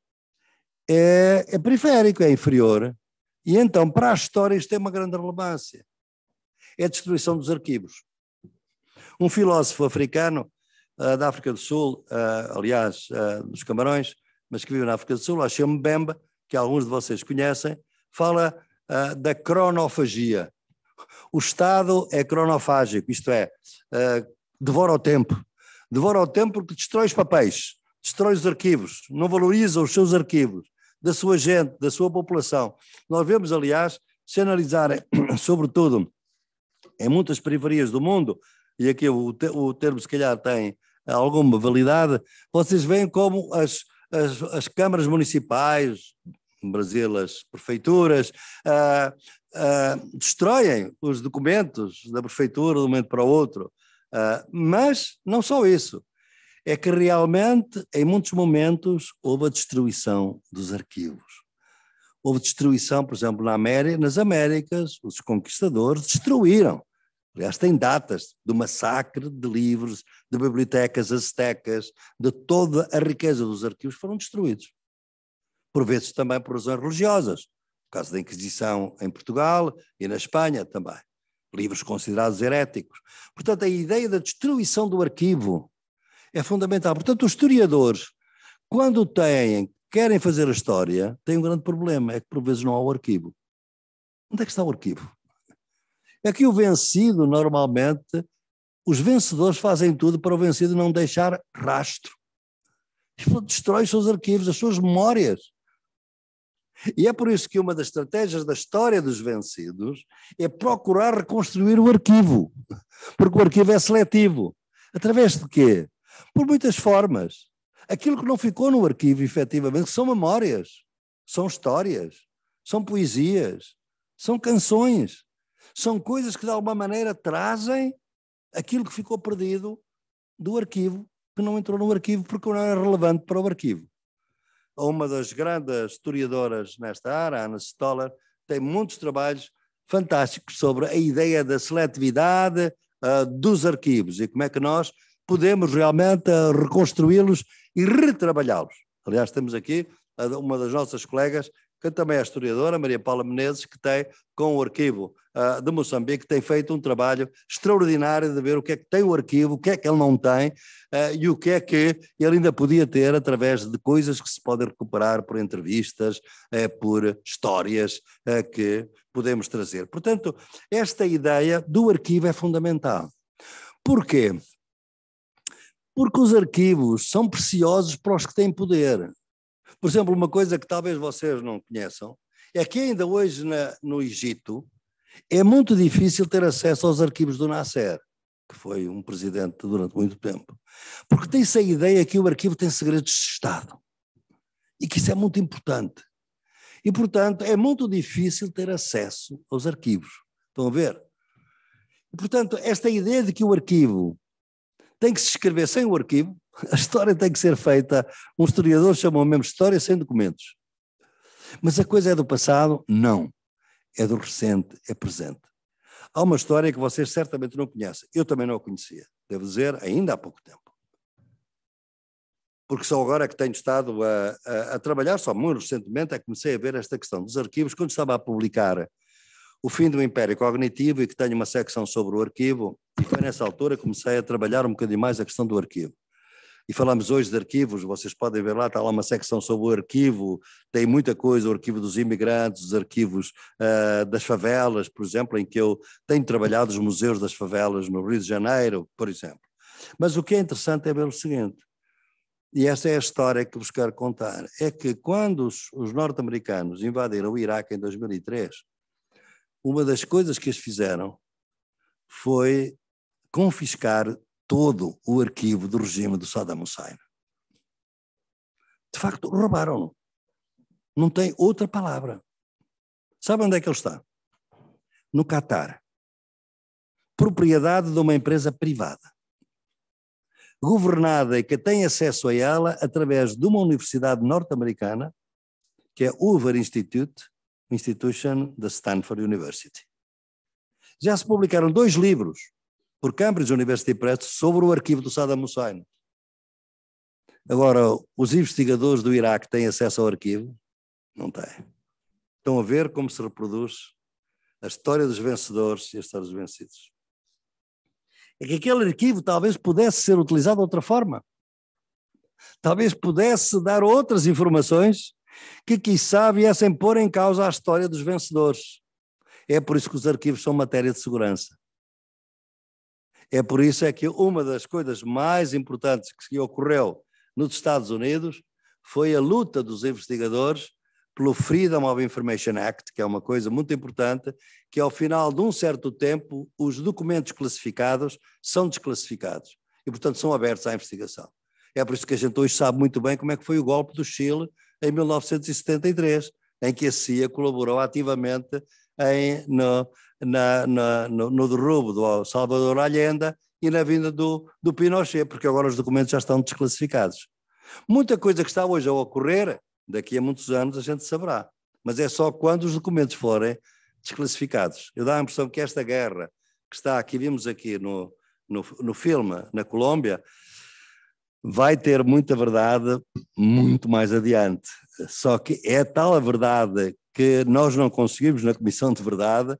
é, é periférico, é inferior. E então, para a história, isto tem uma grande relevância. É a destruição dos arquivos. Um filósofo africano uh, da África do Sul, uh, aliás, uh, dos Camarões, mas que vive na África do Sul, chama Bemba, que alguns de vocês conhecem, fala da cronofagia. O Estado é cronofágico, isto é, devora o tempo. Devora o tempo porque destrói os papéis, destrói os arquivos, não valoriza os seus arquivos, da sua gente, da sua população. Nós vemos, aliás, se analisarem, <coughs> sobretudo em muitas periferias do mundo, e aqui o, o termo se calhar tem alguma validade, vocês veem como as, as, as câmaras municipais, Brasil, as prefeituras, ah, ah destroem os documentos da prefeitura de um momento para o outro. Uh, mas não só isso, é que realmente, em muitos momentos, houve a destruição dos arquivos. Houve destruição, por exemplo, na América, nas Américas, os conquistadores destruíram. Aliás, tem datas do massacre de livros, de bibliotecas aztecas, de toda a riqueza dos arquivos foram destruídos. Por vezes também por razões religiosas, no caso da Inquisição em Portugal e na Espanha também livros considerados heréticos. Portanto, a ideia da destruição do arquivo é fundamental. Portanto, os historiadores, quando têm, querem fazer a história, têm um grande problema, é que por vezes não há o arquivo. Onde é que está o arquivo? É que o vencido, normalmente, os vencedores fazem tudo para o vencido não deixar rastro. Destrói os seus arquivos, as suas memórias. E é por isso que uma das estratégias da história dos vencidos é procurar reconstruir o arquivo, porque o arquivo é seletivo. Através de quê? Por muitas formas. Aquilo que não ficou no arquivo, efetivamente, são memórias, são histórias, são poesias, são canções, são coisas que de alguma maneira trazem aquilo que ficou perdido do arquivo, que não entrou no arquivo porque não era relevante para o arquivo uma das grandes historiadoras nesta área, Anna Stoller, tem muitos trabalhos fantásticos sobre a ideia da seletividade uh, dos arquivos e como é que nós podemos realmente uh, reconstruí-los e retrabalhá-los. Aliás, temos aqui ah, uma das nossas colegas que também é a historiadora Maria Paula Menezes, que tem, com o arquivo uh, de Moçambique, tem feito um trabalho extraordinário de ver o que é que tem o arquivo, o que é que ele não tem uh, e o que é que ele ainda podia ter através de coisas que se podem recuperar por entrevistas, uh, por histórias que podemos trazer. Portanto, esta ideia do arquivo é fundamental. Porquê? Porque os arquivos são preciosos para os que têm poder. Por exemplo, uma coisa que talvez vocês não conheçam é que ainda hoje na, no Egito é muito difícil ter acesso aos arquivos do Nasser, que foi um presidente durante muito tempo, porque tem-se a ideia que o arquivo tem segredos de Estado e que isso é muito importante. E, portanto, é muito difícil ter acesso aos arquivos. Estão a ver? E, portanto, esta ideia de que o arquivo tem que se escrever sem o arquivo a história tem que ser feita. Um historiador o mesmo história sem documentos. Mas a coisa é do passado? Não. É do recente, é presente. Há uma história que vocês certamente não conhecem. Eu também não a conhecia, devo dizer, ainda há pouco tempo. Porque só agora é que tenho estado a, a, a trabalhar, só muito recentemente, é que comecei a ver esta questão dos arquivos. Quando estava a publicar O Fim do Império Cognitivo e que tenho uma secção sobre o arquivo, e foi nessa altura que comecei a trabalhar um bocadinho mais a questão do arquivo e falamos hoje de arquivos, vocês podem ver lá, está lá uma secção sobre o arquivo, tem muita coisa, o arquivo dos imigrantes, os arquivos uh, das favelas, por exemplo, em que eu tenho trabalhado os museus das favelas no Rio de Janeiro, por exemplo. Mas o que é interessante é ver o seguinte, e essa é a história que vos quero contar, é que quando os, os norte-americanos invadiram o Iraque em 2003, uma das coisas que eles fizeram foi confiscar todo o arquivo do regime do Saddam Hussein. De facto, roubaram-no. Não tem outra palavra. Sabe onde é que ele está? No Catar. Propriedade de uma empresa privada. Governada e que tem acesso a ela através de uma universidade norte-americana, que é Hoover Institute, Institution da Stanford University. Já se publicaram dois livros por Cambridge University Press sobre o arquivo do Saddam Hussein. Agora, os investigadores do Iraque têm acesso ao arquivo? Não têm. Estão a ver como se reproduz a história dos vencedores e a história dos vencidos. É que aquele arquivo talvez pudesse ser utilizado de outra forma. Talvez pudesse dar outras informações que, quiçá, viessem pôr em causa a história dos vencedores. É por isso que os arquivos são matéria de segurança. É por isso é que uma das coisas mais importantes que ocorreu nos Estados Unidos foi a luta dos investigadores pelo Freedom of Information Act, que é uma coisa muito importante, que ao final de um certo tempo os documentos classificados são desclassificados e, portanto, são abertos à investigação. É por isso que a gente hoje sabe muito bem como é que foi o golpe do Chile em 1973, em que a CIA colaborou ativamente em, no, na, na, no, no derrubo do Salvador Allende e na vinda do, do Pinochet, porque agora os documentos já estão desclassificados. Muita coisa que está hoje a ocorrer, daqui a muitos anos a gente saberá, mas é só quando os documentos forem desclassificados. Eu dá a impressão que esta guerra que está aqui, vimos aqui no, no, no filme, na Colômbia, vai ter muita verdade muito mais adiante. Só que é tal a verdade que nós não conseguimos na Comissão de Verdade,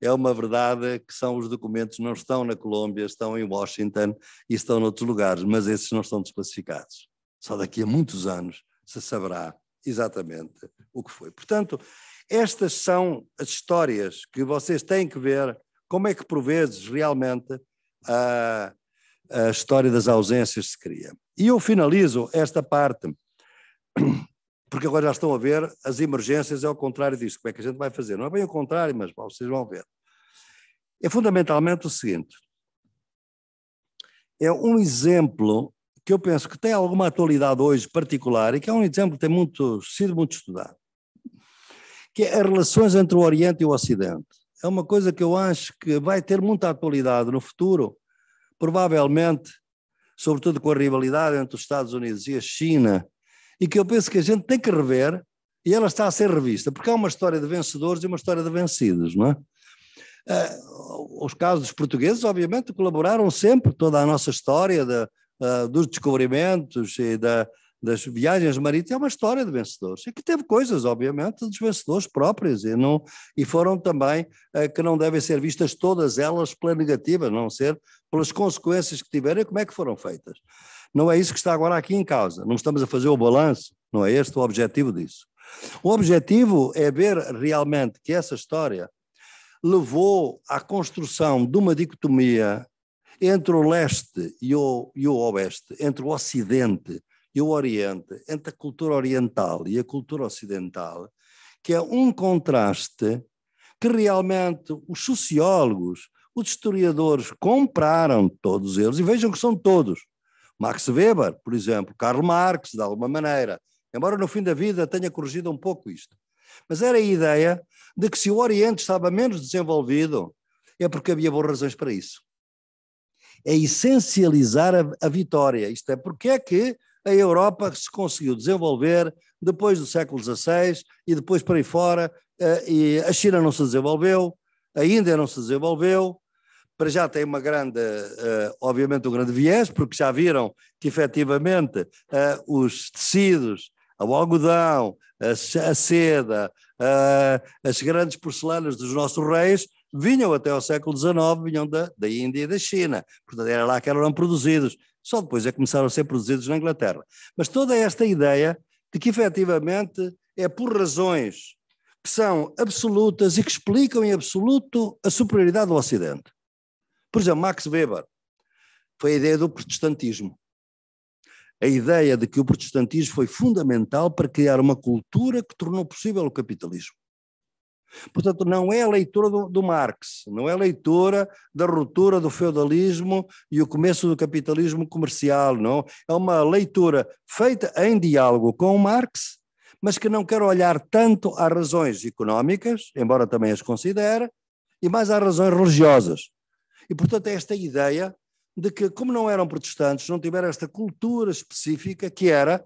é uma verdade que são os documentos não estão na Colômbia, estão em Washington e estão noutros lugares, mas esses não estão desclassificados. Só daqui a muitos anos se saberá exatamente o que foi. Portanto, estas são as histórias que vocês têm que ver como é que por vezes realmente ah, a história das ausências se cria. E eu finalizo esta parte, porque agora já estão a ver as emergências, é o contrário disso. Como é que a gente vai fazer? Não é bem o contrário, mas bom, vocês vão ver. É fundamentalmente o seguinte: é um exemplo que eu penso que tem alguma atualidade hoje particular e que é um exemplo que tem muito, sido muito estudado, que é as relações entre o Oriente e o Ocidente. É uma coisa que eu acho que vai ter muita atualidade no futuro, provavelmente, sobretudo com a rivalidade entre os Estados Unidos e a China, e que eu penso que a gente tem que rever, e ela está a ser revista, porque há uma história de vencedores e uma história de vencidos, não é? Uh, os casos dos portugueses, obviamente, colaboraram sempre, toda a nossa história de, uh, dos descobrimentos e da, das viagens marítimas é uma história de vencedores e que teve coisas, obviamente, dos vencedores próprios e, não, e foram também eh, que não devem ser vistas todas elas pela negativa, não ser pelas consequências que tiveram e como é que foram feitas. Não é isso que está agora aqui em causa. Não estamos a fazer o balanço, não é este o objetivo disso. O objetivo é ver realmente que essa história levou à construção de uma dicotomia entre o leste e o, e o oeste, entre o ocidente e o Oriente, entre a cultura oriental e a cultura ocidental, que é um contraste que realmente os sociólogos, os historiadores compraram todos eles, e vejam que são todos. Max Weber, por exemplo, Karl Marx, de alguma maneira, embora no fim da vida tenha corrigido um pouco isto. Mas era a ideia de que se o Oriente estava menos desenvolvido, é porque havia boas razões para isso. É essencializar a, a vitória. Isto é, porque é que a Europa se conseguiu desenvolver depois do século XVI e depois para aí fora. Eh, e a China não se desenvolveu, a Índia não se desenvolveu. Para já tem uma grande, eh, obviamente, um grande viés, porque já viram que efetivamente eh, os tecidos, o algodão, a seda, as grandes porcelanas dos nossos reis vinham até ao século XIX, vinham da, da Índia e da China. Portanto, era lá que eram produzidos. Só depois é que começaram a ser produzidos na Inglaterra. Mas toda esta ideia de que efetivamente é por razões que são absolutas e que explicam em absoluto a superioridade do Ocidente. Por exemplo, Max Weber foi a ideia do protestantismo. A ideia de que o protestantismo foi fundamental para criar uma cultura que tornou possível o capitalismo. Portanto, não é a leitura do, do, Marx, não é a leitura da ruptura do feudalismo e o começo do capitalismo comercial, não. É uma leitura feita em diálogo com o Marx, mas que não quer olhar tanto às razões económicas, embora também as considere, e mais às razões religiosas. E, portanto, é esta ideia de que, como não eram protestantes, não tiveram esta cultura específica que era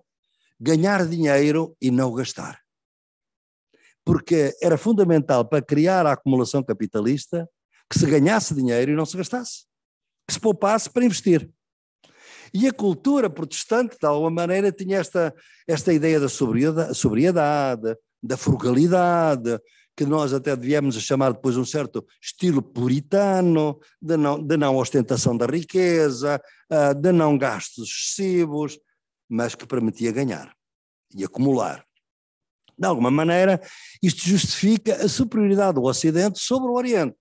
ganhar dinheiro e não gastar porque era fundamental para criar a acumulação capitalista que se ganhasse dinheiro e não se gastasse, que se poupasse para investir. E a cultura protestante, de alguma maneira, tinha esta, esta ideia da sobriedade, da frugalidade, que nós até devíamos chamar depois um certo estilo puritano, da não, de não ostentação da riqueza, ah, de não gastos excessivos, mas que permitia ganhar e acumular. De alguma maneira, isto justifica a superioridade do Ocidente sobre o Oriente.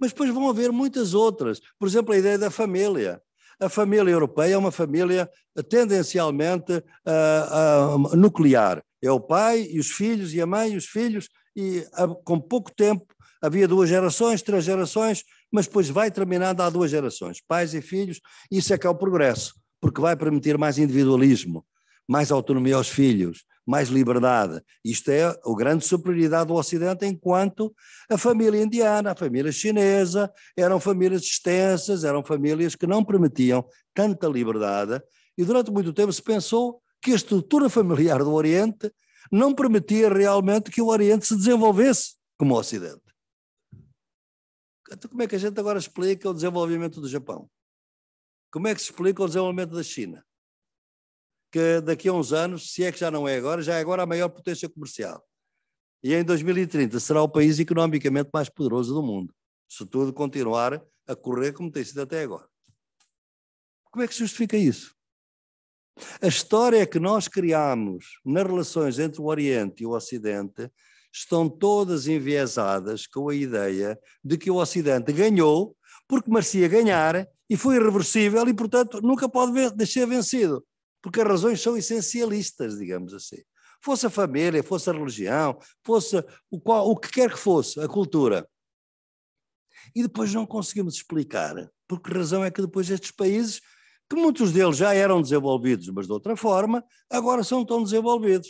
Mas depois vão haver muitas outras. Por exemplo, a ideia da família. A família europeia é uma família eh, tendencialmente uh, uh, nuclear. É o pai e os filhos, e a mãe e os filhos, e uh, com pouco tempo havia duas gerações, três gerações, mas depois vai terminando há duas gerações, pais e filhos. Isso é que é o progresso, porque vai permitir mais individualismo, mais autonomia aos filhos, mais liberdade. Isto é a grande superioridade do Ocidente, enquanto a família indiana, a família chinesa, eram famílias extensas, eram famílias que não permitiam tanta liberdade. E durante muito tempo se pensou que a estrutura familiar do Oriente não permitia realmente que o Oriente se desenvolvesse como o Ocidente. Então, como é que a gente agora explica o desenvolvimento do Japão? Como é que se explica o desenvolvimento da China? que daqui a uns anos, se é que já não é agora, já é agora a maior potência comercial. E em 2030 será o país economicamente mais poderoso do mundo, se tudo continuar a correr como tem sido até agora. Como é que se justifica isso? A história que nós criamos nas relações entre o Oriente e o Ocidente estão todas enviesadas com a ideia de que o Ocidente ganhou porque merecia ganhar e foi irreversível e, portanto, nunca pode deixar vencido porque as razões são essencialistas, digamos assim. Fosse a família, fosse a religião, fosse o, qual, o que quer que fosse, a cultura. E depois não conseguimos explicar por que razão é que depois estes países, que muitos deles já eram desenvolvidos, mas de outra forma, agora são tão desenvolvidos.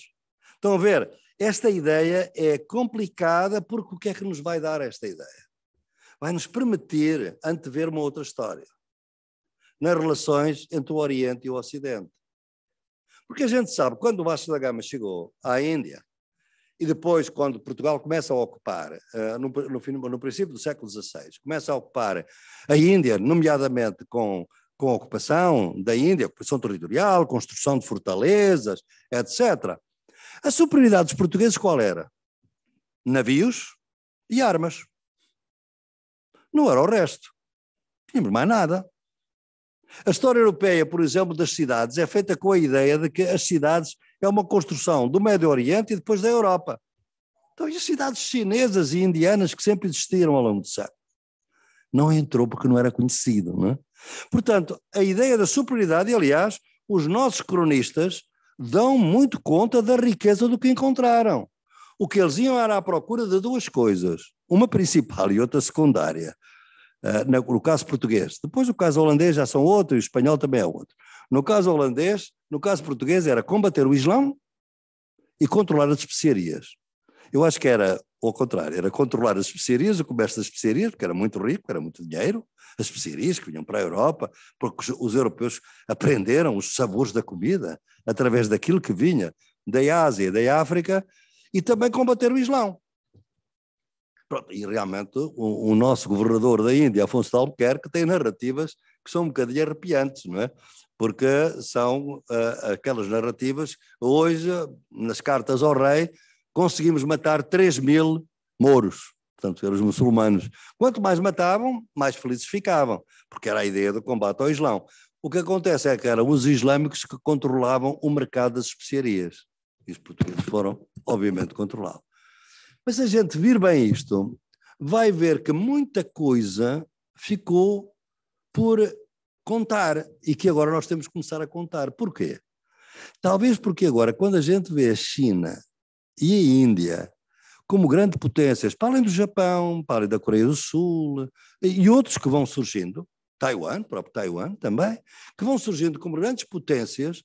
Estão a ver? Esta ideia é complicada porque o que é que nos vai dar esta ideia? Vai nos permitir antever uma outra história nas relações entre o Oriente e o Ocidente. Porque a gente sabe, quando o Vasco da Gama chegou à Índia, e depois, quando Portugal começa a ocupar, eh, no, no princípio do século XVI, começa a ocupar a Índia, nomeadamente com, com a ocupação da Índia, ocupação territorial, construção de fortalezas, etc. A superioridade dos portugueses qual era? Navios e armas. Não era o resto. Tínhamos mais nada. A história europeia, por exemplo, das cidades é feita com a ideia de que as cidades é uma construção do Médio Oriente e depois da Europa. Então, e as cidades chinesas e indianas que sempre existiram ao longo do século? Não entrou porque não era conhecido, não é? Portanto, a ideia da superioridade, e, aliás, os nossos cronistas dão muito conta da riqueza do que encontraram. O que eles iam era à procura de duas coisas, uma principal e outra secundária. Ah, no caso português. Depois, o caso holandês já são outro, e o espanhol também é outro. No caso holandês, no caso português, era combater o Islão e controlar as especiarias. Eu acho que era ao contrário, era controlar as especiarias, o comércio das especiarias, porque era muito rico, era muito dinheiro, as especiarias que vinham para a Europa, porque os europeus aprenderam os sabores da comida através daquilo que vinha da Ásia, da África, e também combater o Islão. E realmente o, o nosso governador da Índia, Afonso de Albuquerque, tem narrativas que são um bocadinho arrepiantes, não é? Porque são uh, aquelas narrativas, hoje, nas cartas ao rei, conseguimos matar 3 mil mouros, portanto, eram os muçulmanos. Quanto mais matavam, mais felizes ficavam, porque era a ideia do combate ao Islão. O que acontece é que eram os islâmicos que controlavam o mercado das especiarias. E os portugueses foram, obviamente, controlados. Mas a gente vir bem isto, vai ver que muita coisa ficou por contar e que agora nós temos que começar a contar. Porquê? Talvez porque agora, quando a gente vê a China e a Índia como grandes potências, para além do Japão, para além da Coreia do Sul e outros que vão surgindo, Taiwan, próprio Taiwan também, que vão surgindo como grandes potências,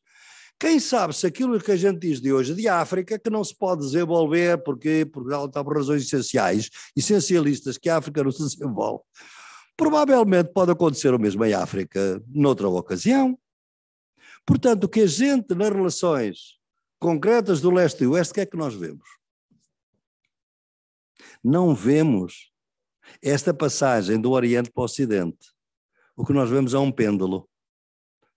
quem sabe se aquilo que a gente diz de hoje de África, que não se pode desenvolver porque Portugal está por razões essenciais, essencialistas, que a África não se <laughs> desenvolve. Provavelmente pode acontecer o mesmo em África noutra ocasião. Portanto, o que a gente, nas relações concretas do leste e oeste, o que é que nós vemos? Não vemos esta passagem do Oriente para o Ocidente. O que nós vemos é um pêndulo.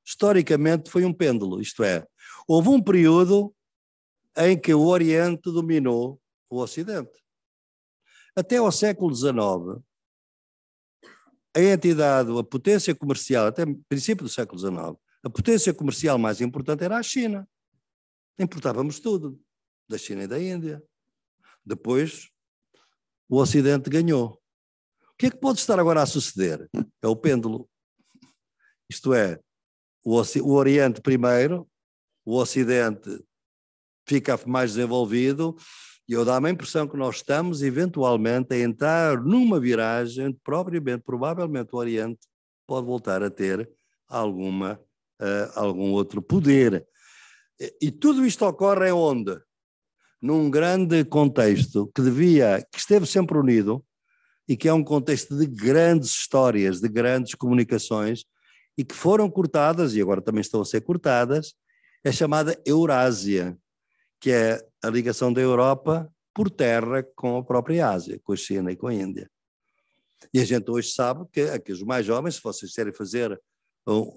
Historicamente foi um pêndulo, isto é, Houve um período em que o Oriente dominou o Ocidente. Até ao século XIX, a entidade, a potência comercial, até princípio do século XIX, a potência comercial mais importante era a China. Importávamos tudo, da China e da Índia. Depois, o Ocidente ganhou. O que é que pode estar agora a suceder? É o pêndulo. Isto é, o Oriente primeiro o Ocidente fica mais desenvolvido, e eu dá-me a impressão que nós estamos, eventualmente, a entrar numa viragem, propriamente, provavelmente o Oriente pode voltar a ter alguma, uh, algum outro poder. E, e tudo isto ocorre onde? Num grande contexto que devia, que esteve sempre unido, e que é um contexto de grandes histórias, de grandes comunicações, e que foram cortadas, e agora também estão a ser cortadas, é chamada Eurásia, que é a ligação da Europa por terra com a própria Ásia, com a China e com a Índia. E a gente hoje sabe que, é que os mais jovens, se vocês querem fazer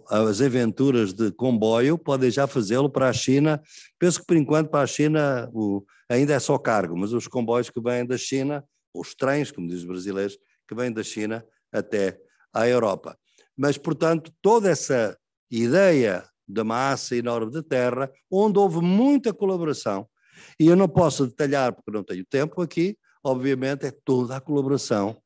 as aventuras de comboio, podem já fazê-lo para a China. Penso que, por enquanto, para a China o, ainda é só cargo, mas os comboios que vêm da China, os trens, como dizem os brasileiros, que vêm da China até à Europa. Mas, portanto, toda essa ideia da massa enorme de terra, onde houve muita colaboração. E eu não posso detalhar, porque não tenho tempo aqui, obviamente, é toda a colaboração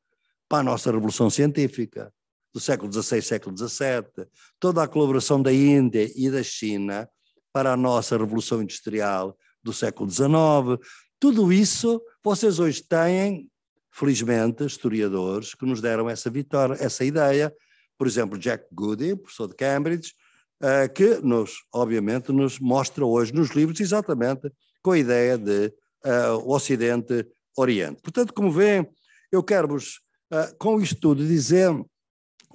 para a nossa Revolução Científica do século XVI, século XVII, toda a colaboração da Índia e da China para a nossa Revolução Industrial do século XIX. Tudo isso vocês hoje têm, felizmente, historiadores que nos deram essa vitória, essa ideia. Por exemplo, Jack Goody, professor de Cambridge, que nos, obviamente, nos mostra hoje nos livros exatamente com a ideia de eh, Ocidente-Oriente. Portanto, como vêem, eu quero-vos, eh, com isto tudo, dizer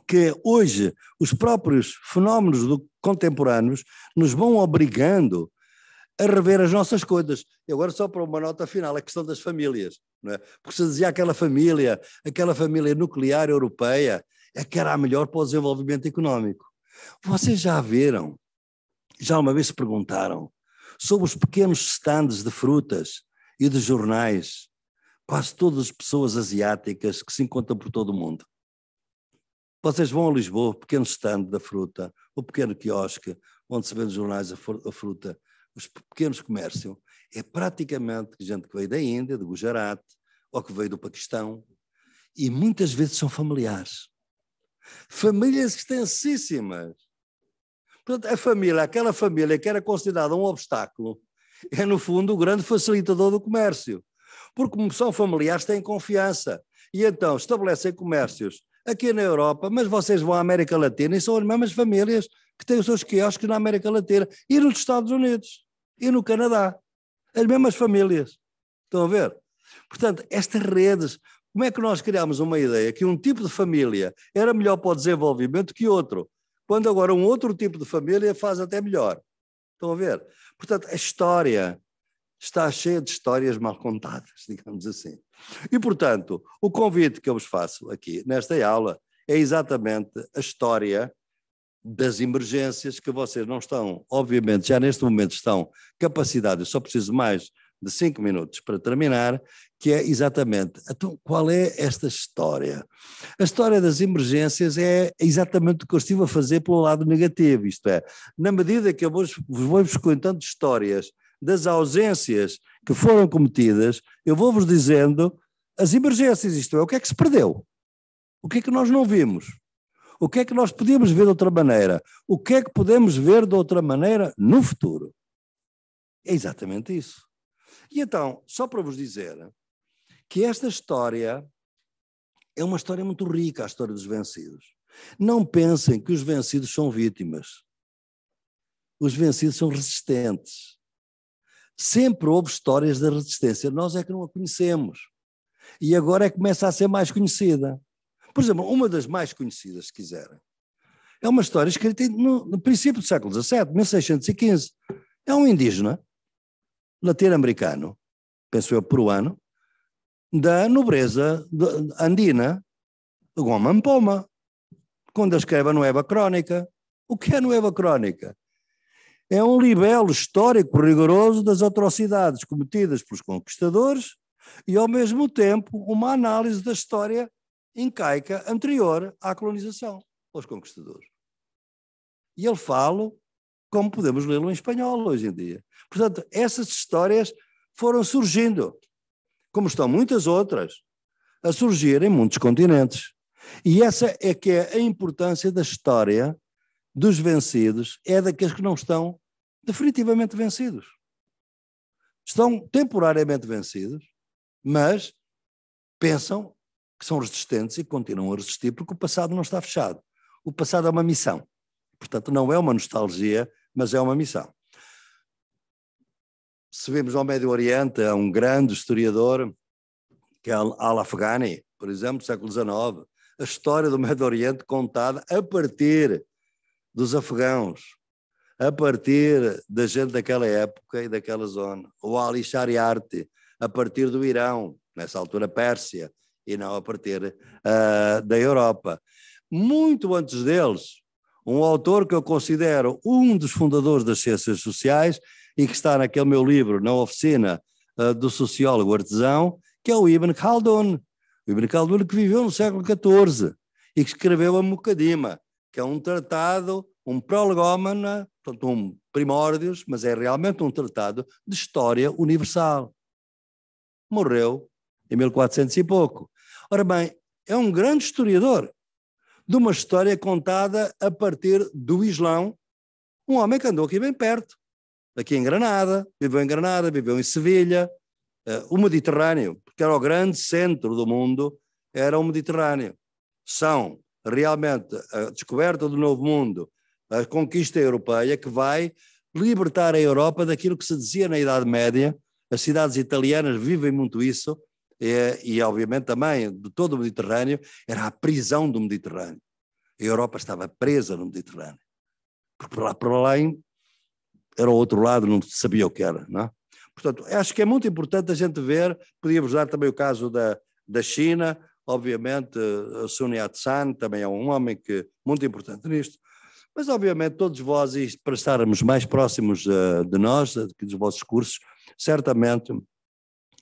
que hoje os próprios fenómenos contemporâneos nos vão obrigando a rever as nossas coisas. E agora, só para uma nota final, a questão das famílias. Não é? Porque se dizia aquela família, aquela família nuclear europeia, é que era a melhor para o desenvolvimento económico. Vocês já viram, já uma vez se perguntaram sobre os pequenos stands de frutas e de jornais, quase todas as pessoas asiáticas que se encontram por todo o mundo. Vocês vão a Lisboa, pequeno stand da fruta, o pequeno quiosque, onde se vende jornais a fruta, os pequenos comércios, é praticamente gente que veio da Índia, do Gujarat, ou que veio do Paquistão, e muitas vezes são familiares. Famílias extensíssimas. Portanto, a família, aquela família que era considerada um obstáculo, é, no fundo, o grande facilitador do comércio. Porque são familiares, têm confiança. E então estabelecem comércios aqui na Europa, mas vocês vão à América Latina e são as mesmas famílias que têm os seus quiosques na América Latina e nos Estados Unidos e no Canadá. As mesmas famílias. Estão a ver? Portanto, estas redes como é que nós criámos uma ideia que um tipo de família era melhor para o desenvolvimento que outro, quando agora um outro tipo de família faz até melhor? Estão a ver? Portanto, a história está cheia de histórias mal contadas, <laughs> digamos assim. E, portanto, o convite que eu vos faço aqui nesta aula é exatamente a história das emergências que vocês não estão, obviamente, já neste momento estão capacitados, eu só preciso mais de cinco minutos para terminar, que é exatamente, então qual é esta história? A história das emergências é exatamente o que eu estive a fazer pelo lado negativo, isto é, na medida que eu vos vou vos contando histórias das ausências que foram cometidas, eu vou-vos dizendo as emergências, isto é, o que é que se perdeu? O que é que nós não vimos? O que é que nós podíamos ver de outra maneira? O que é que podemos ver de outra maneira no futuro? É exatamente isso. E então, só para vos dizer, que esta história é uma história muito rica, a história dos vencidos. Não pensem que os vencidos são vítimas. Os vencidos são resistentes. Sempre houve histórias da resistência, nós é que não a conhecemos. E agora é que começa a ser mais conhecida. Por exemplo, uma das mais conhecidas, se quiserem, é uma história escrita no, no princípio do século XVII, 1615. É um indígena latino-americano, penso eu, peruano, da nobreza andina, Goma Poma, quando escreve a Nueva Crónica. O que é a Nueva Crónica? É um libelo histórico rigoroso das atrocidades cometidas pelos conquistadores e, ao mesmo tempo, uma análise da história incaica anterior à colonização aos conquistadores. E ele fala como podemos lê-lo em espanhol hoje em dia. Portanto, essas histórias foram surgindo como estão muitas outras, a surgir em muitos continentes. E essa é que é a importância da história dos vencidos, é daqueles que não estão definitivamente vencidos. Estão temporariamente vencidos, mas pensam que são resistentes e continuam a resistir porque o passado não está fechado. O passado é uma missão. Portanto, não é uma nostalgia, mas é uma missão se subimos ao Médio Oriente, há um grande historiador, que é Al-Afghani, por exemplo, século XIX, a história do Médio Oriente contada a partir dos afegãos, a partir da gente daquela época e daquela zona. O Ali Shariarte, a partir do Irão, nessa altura Pérsia, e não a partir uh, da Europa. Muito antes deles, um autor que eu considero um dos fundadores das ciências sociais e que está naquele meu livro, na oficina uh, do sociólogo artesão, que é o Ibn Khaldun. O Ibn Khaldun que viveu no século XIV e que escreveu a Mucadima, que é um tratado, um prolegómena, portanto um primórdios, mas é realmente um tratado de história universal. Morreu em 1400 e pouco. Ora bem, é um grande historiador de uma história contada a partir do Islão, um homem que andou aqui bem perto, aqui em Granada, viveu em Granada, viveu em Sevilha. Eh, o Mediterrâneo, porque era o grande centro do mundo, era o Mediterrâneo. São realmente a descoberta do novo mundo, a conquista europeia que vai libertar a Europa daquilo que se dizia na Idade Média. As cidades italianas vivem muito isso, e, e, obviamente também de todo o Mediterrâneo, era a prisão do Mediterrâneo. A Europa estava presa no Mediterrâneo. Porque por lá, por lá era o outro lado, não sabia o que era. Não é? Portanto, acho que é muito importante a gente ver, podíamos dar também o caso da, da China, obviamente eh, Sun Yat-sen também é um homem que muito importante nisto, mas obviamente todos vós, e para estarmos mais próximos de, eh, de nós, eh, dos vossos cursos, certamente,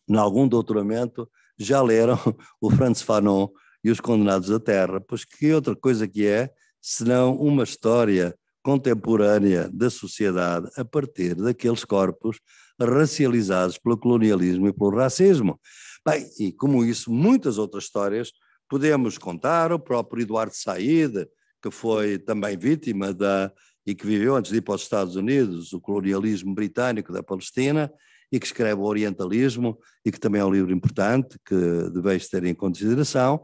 em algum doutoramento, já leram <laughs> o Franz Fanon e os Condenados da Terra, pois que outra coisa que é, senão uma história contemporânea da sociedade a partir daqueles corpos racializados pelo colonialismo e pelo racismo. Bem, e como isso, muitas outras histórias podemos contar. O próprio Eduardo Said, que foi também vítima da e que viveu antes de ir para os Estados Unidos, o colonialismo britânico da Palestina, e que escreve o Orientalismo, e que também é um livro importante que deveis ter em consideração,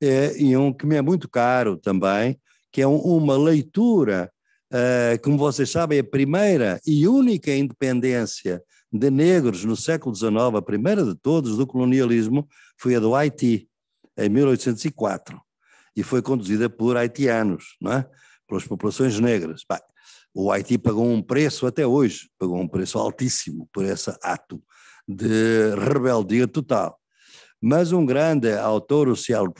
é, e um que me é muito caro também, que é um, uma leitura ah, como vocês sabem, a primeira e única independência de negros no século XIX, a primeira de todos do colonialismo, foi a do Haiti, em 1804, e foi conduzida por haitianos, não é? pelas populações negras. o Haiti pagou um preço até hoje, pagou um preço altíssimo por esse ato de rebeldia total. Mas um grande autor, o C.L.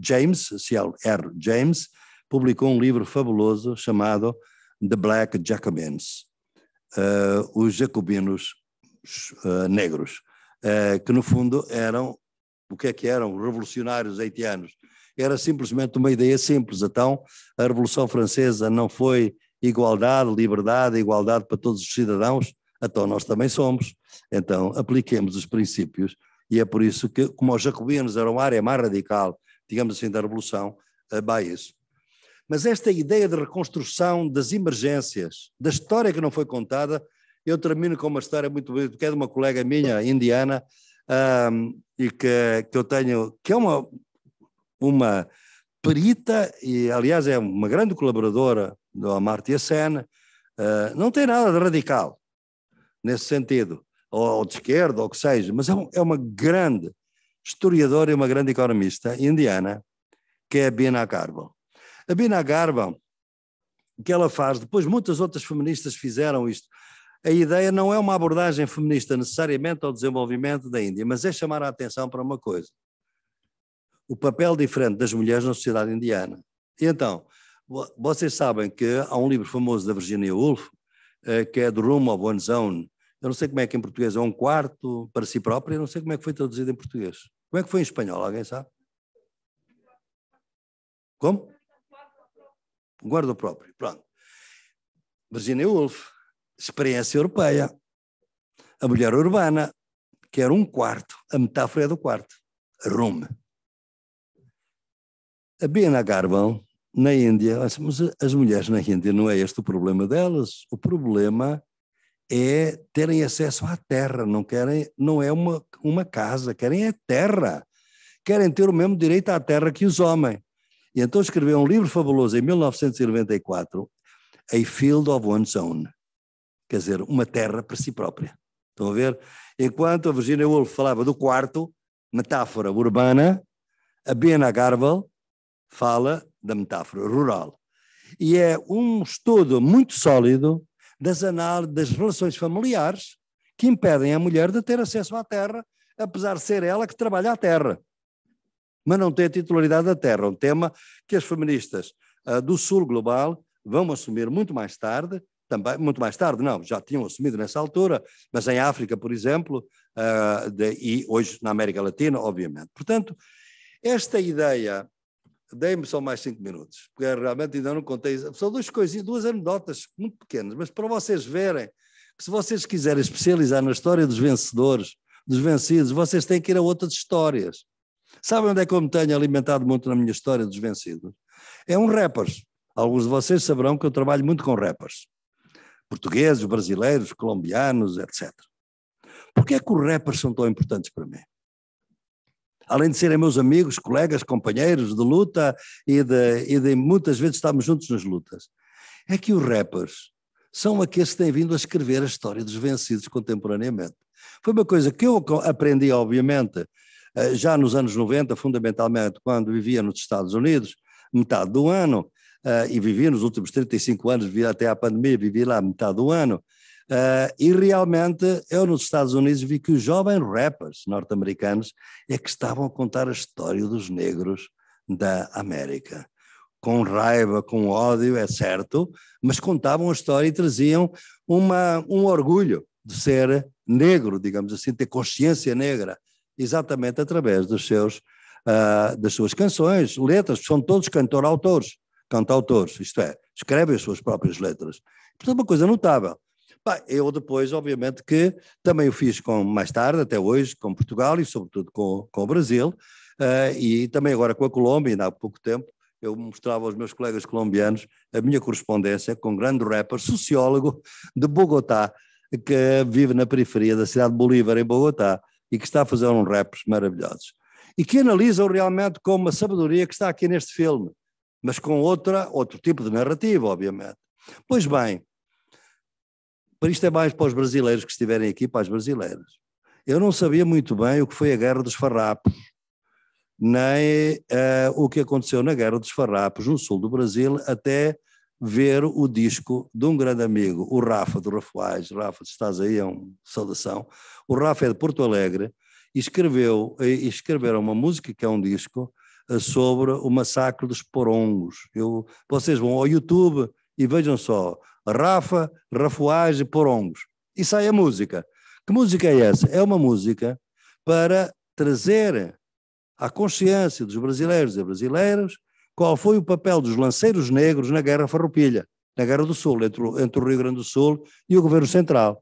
James, C.L.R. James, publicou um livro fabuloso chamado the black Jacobins, uh, os jacobinos uh, negros, uh, que no fundo eram, o que é que eram? Revolucionários haitianos. Era simplesmente uma ideia simples. Então, a Revolução Francesa não foi igualdade, liberdade, igualdade para todos os cidadãos, então nós também somos. Então, apliquemos os princípios. E é por isso que, como os jacobinos eram uma área mais radical, digamos assim, da Revolução, vai isso. Mas esta ideia de reconstrução das emergências, da história que não foi contada, eu termino com uma história muito bonita, que é de uma colega minha, indiana, um, e que, que eu tenho, que é uma, uma perita, e aliás é uma grande colaboradora do Amartya Sen, uh, ah, não tem nada de radical nesse sentido, ou, ou de esquerda, ou o que seja, mas é, um, é, uma grande historiadora e uma grande economista indiana, que é Bina Carbo. A Bina Garba, o que ela faz, depois muitas outras feministas fizeram isto. A ideia não é uma abordagem feminista necessariamente ao desenvolvimento da Índia, mas é chamar a atenção para uma coisa: o papel diferente das mulheres na sociedade indiana. E então, vocês sabem que há um livro famoso da Virginia Woolf, eh, que é The Room of One's Own. Eu não sei como é que em português é um quarto para si própria, eu não sei como é que foi traduzido em português. Como é que foi em espanhol? Alguém sabe? Como? guarda próprio, pronto. Virginia Woolf, experiência europeia, a mulher urbana, que era um quarto, a metáfora é do quarto, room. A Bina Garval na Índia, mas as mulheres na Índia não é este o problema delas, o problema é terem acesso à terra, não querem, não é uma, uma casa, querem a terra, querem ter o mesmo direito à terra que os homens. E então escreveu um livro fabuloso em 1994, A Field of One's Own, quer dizer, uma terra para si própria. Estão a ver? Enquanto a Virginia Woolf falava do quarto, metáfora urbana, a Bena Garvel fala da metáfora rural. E é um estudo muito sólido das análises das relações familiares que impedem a mulher de ter acesso à terra, apesar de ser ela que trabalha a terra mas não tem a titularidade da terra. Um tema que as feministas uh, do Sul Global vão assumir muito mais tarde, também muito mais tarde, não, já tinham assumido nessa altura, mas em África, por exemplo, uh, de, e hoje na América Latina, obviamente. Portanto, esta ideia Dei-me só mais cinco minutos, porque realmente ainda não contei. São duas coisinhas, duas anedotas muito pequenas, mas para vocês verem que se vocês quiserem especializar na história dos vencedores, dos vencidos, vocês têm que ir a outras histórias. Sabem onde é que eu me tenho alimentado muito na minha história dos vencidos? É um rappers. Alguns de vocês saberão que eu trabalho muito com rappers. Portugueses, brasileiros, colombianos, etc. que é que os rappers são tão importantes para mim? Além de serem meus amigos, colegas, companheiros de luta e de, e de muitas vezes estarmos juntos nas lutas, é que os rappers são aqueles que têm vindo a escrever a história dos vencidos contemporaneamente. Foi uma coisa que eu aprendi, obviamente, eh, já nos anos 90, fundamentalmente quando vivia nos Estados Unidos, metade do ano, eh, e vivi nos últimos 35 anos, vivi até à pandemia, vivi lá metade do ano, Uh, e realmente eu nos Estados Unidos vi que os jovens rappers norte-americanos é que estavam a contar a história dos negros da América. Com raiva, com ódio, é certo, mas contavam a história e traziam uma, um orgulho de ser negro, digamos assim, ter consciência negra, exatamente através dos seus, uh, das suas canções, letras, são todos cantor-autores, cantautores, isto é, escrevem as suas próprias letras. Portanto, uma coisa notável. eu depois, obviamente, que também o fiz com mais tarde, até hoje, com Portugal e sobretudo com, com o Brasil, uh, e também agora com a Colômbia, ainda há pouco tempo, eu mostrava aos meus colegas colombianos a minha correspondência com um grande rapper, sociólogo de Bogotá, que vive na periferia da cidade de Bolívar, em Bogotá, e que está a fazer um raps maravilhosos. E que analisam realmente com uma sabedoria que está aqui neste filme, mas com outra, outro tipo de narrativa, obviamente. Pois bem, para isto é mais para os brasileiros que estiverem aqui, para as brasileiras. Eu não sabia muito bem o que foi a Guerra dos Farrapos, nem uh, o que aconteceu na Guerra dos Farrapos no sul do Brasil até ver o disco de um grande amigo, o Rafa do Rafuais. Rafa, se estás aí, é uma saudação. O Rafa é de Porto Alegre e escreveu e escreveram uma música que é um disco eh, sobre o massacre dos porongos. Eu, vocês vão ao YouTube e vejam só Rafa, Rafuais e porongos. E sai a música. Que música é essa? É uma música para trazer à consciência dos brasileiros e brasileiras qual foi o papel dos lanceiros negros na Guerra Farroupilha, na Guerra do Sul, entre, entre o Rio Grande do Sul e o Governo Central.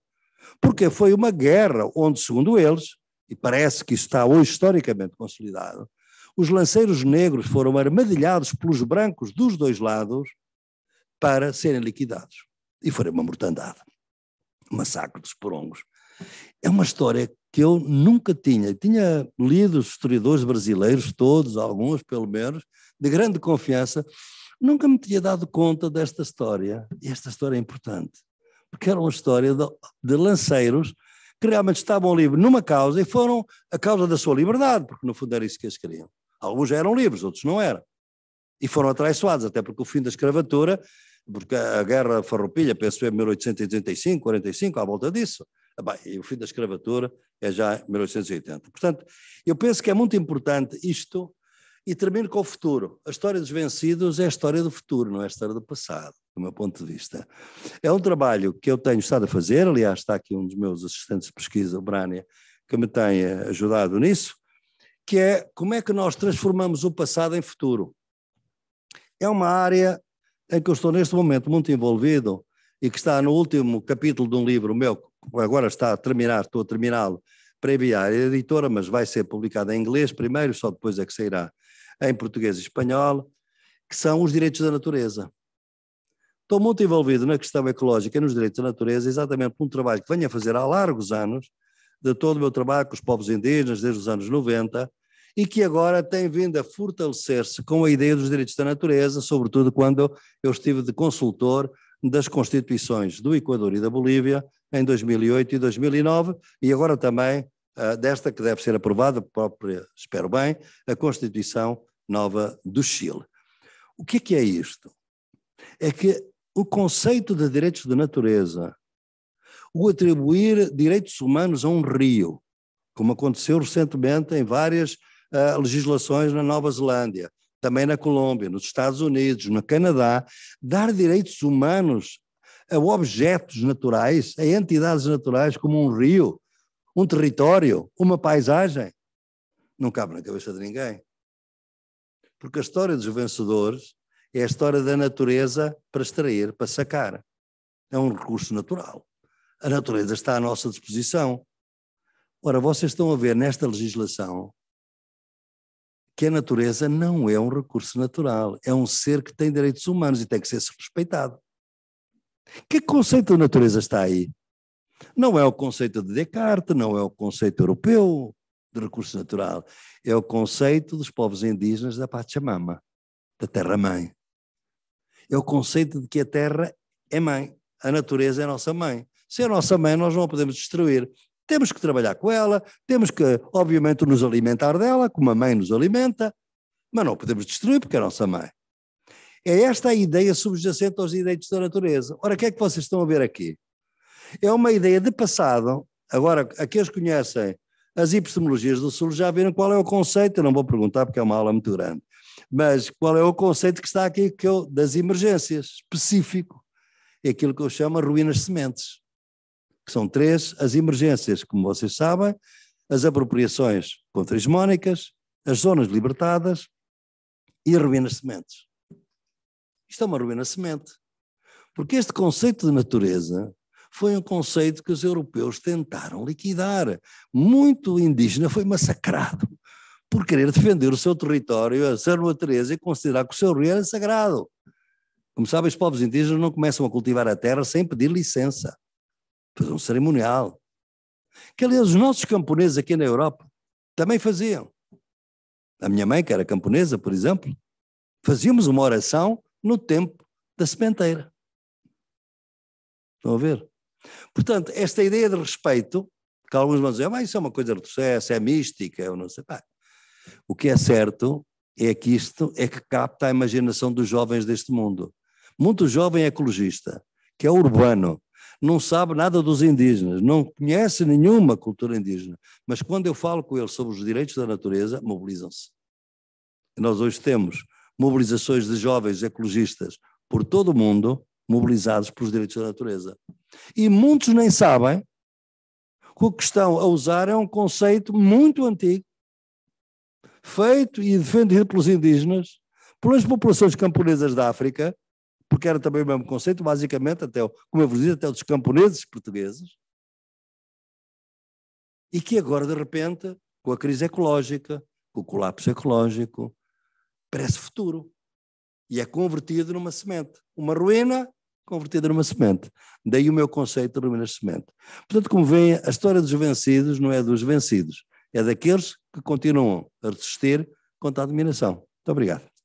Porque foi uma guerra onde, segundo eles, e parece que está hoje historicamente consolidado, os lanceiros negros foram armadilhados pelos brancos dos dois lados para serem liquidados. E foi uma mortandade. massacre dos porongos. É uma história que eu nunca tinha. Tinha lido os historiadores brasileiros, todos, alguns pelo menos, de grande confiança, nunca me tinha dado conta desta história. E esta história é importante, porque era uma história de, de lanceiros que realmente estavam livres numa causa e foram a causa da sua liberdade, porque no fundo era isso que eles queriam. Alguns eram livres, outros não eram. E foram atraiçoados, até porque o fim da escravatura, porque a guerra farroupilha, penso em 1885, 45, à volta disso, ah, Bem, e o fim da escravatura é já 1880. Portanto, eu penso que é muito importante isto e termino com o futuro. A história dos vencidos é a história do futuro, não é a história do passado, do meu ponto de vista. É um trabalho que eu tenho estado a fazer, aliás, está aqui um dos meus assistentes de pesquisa, o Brânia, que me tem eh, ajudado nisso, que é como é que nós transformamos o passado em futuro. É uma área em que eu estou neste momento muito envolvido e que está no último capítulo de um livro meu, que agora está a terminar, estou a terminá-lo, para enviar à editora, mas vai ser publicado em inglês primeiro, só depois é que sairá em português e espanhol, que são os direitos da natureza. Estou muito envolvido na questão ecológica e nos direitos da natureza, exatamente por um trabalho que venho a fazer há largos anos, de todo o meu trabalho com os povos indígenas desde os anos 90, e que agora tem vindo a fortalecer-se com a ideia dos direitos da natureza, sobretudo quando eu estive de consultor das constituições do Equador e da Bolívia em 2008 e 2009, e agora também ah, desta que deve ser aprovada, própria, espero bem, a Constituição Nova do Chile. O que é, que é isto? É que o conceito de direitos de natureza, o atribuir direitos humanos a um rio, como aconteceu recentemente em várias uh, legislações na Nova Zelândia, também na Colômbia, nos Estados Unidos, no Canadá, dar direitos humanos a objetos naturais, a entidades naturais como um rio, um território, uma paisagem. Não cabe na cabeça de ninguém. Porque a história dos vencedores é a história da natureza para extrair, para sacar. É um recurso natural. A natureza está à nossa disposição. Ora, vocês estão a ver nesta legislação que a natureza não é um recurso natural, é um ser que tem direitos humanos e tem que ser respeitado. Que conceito de natureza está aí? Não é o conceito de Descartes, não é o conceito europeu de recurso natural, é o conceito dos povos indígenas da Pachamama, da terra-mãe. É o conceito de que a terra é mãe, a natureza é a nossa mãe. Se é a nossa mãe, nós não a podemos destruir. Temos que trabalhar com ela, temos que, obviamente, nos alimentar dela, como a mãe nos alimenta, mas não podemos destruir porque é a nossa mãe. É esta a ideia subjacente aos direitos da natureza. Ora, o que é que vocês estão a ver aqui? É uma ideia de passado. Agora, aqueles que conhecem as epistemologias do Sul já viram qual é o conceito, eu não vou perguntar porque é uma aula muito grande, mas qual é o conceito que está aqui que eu, é das emergências, específico. É aquilo que eu chamo ruínas sementes, que são três as emergências, como vocês sabem, as apropriações contrismónicas, as zonas libertadas e ruínas sementes. Isto é uma ruína semente. Porque este conceito de natureza foi um conceito que os europeus tentaram liquidar. Muito indígena foi massacrado por querer defender o seu território, a Santa Teresa, e considerar que o seu rio era sagrado. Como sabem, os povos indígenas não começam a cultivar a terra sem pedir licença. Fazer um cerimonial. Que, aliás, os nossos camponeses aqui na Europa também faziam. A minha mãe, que era camponesa, por exemplo, fazíamos uma oração no tempo da sementeira. Estão a ver? Portanto, esta ideia de respeito, que alguns vão dizer, ah, isso é uma coisa do é mística, eu não sei. Pá. O que é certo é que isto é que capta a imaginação dos jovens deste mundo. Muito jovem ecologista, que é urbano, não sabe nada dos indígenas, não conhece nenhuma cultura indígena, mas quando eu falo com ele sobre os direitos da natureza, mobilizam-se. Nós hoje temos mobilizações de jovens ecologistas por todo o mundo, mobilizados pelos direitos da natureza. E muitos nem sabem que o que estão a usar é um conceito muito antigo, feito e defendido pelos indígenas, pelas populações camponesas da África, porque era também o mesmo conceito, basicamente, até, como eu vos disse, até dos camponeses portugueses, e que agora, de repente, com a crise ecológica, com o colapso ecológico, parece futuro. E é convertido numa semente. Uma ruína convertida numa semente. Daí o meu conceito de ruínas semente. Portanto, como veem, a história dos vencidos não é dos vencidos, é daqueles que continuam a resistir contra a dominação. Muito obrigado.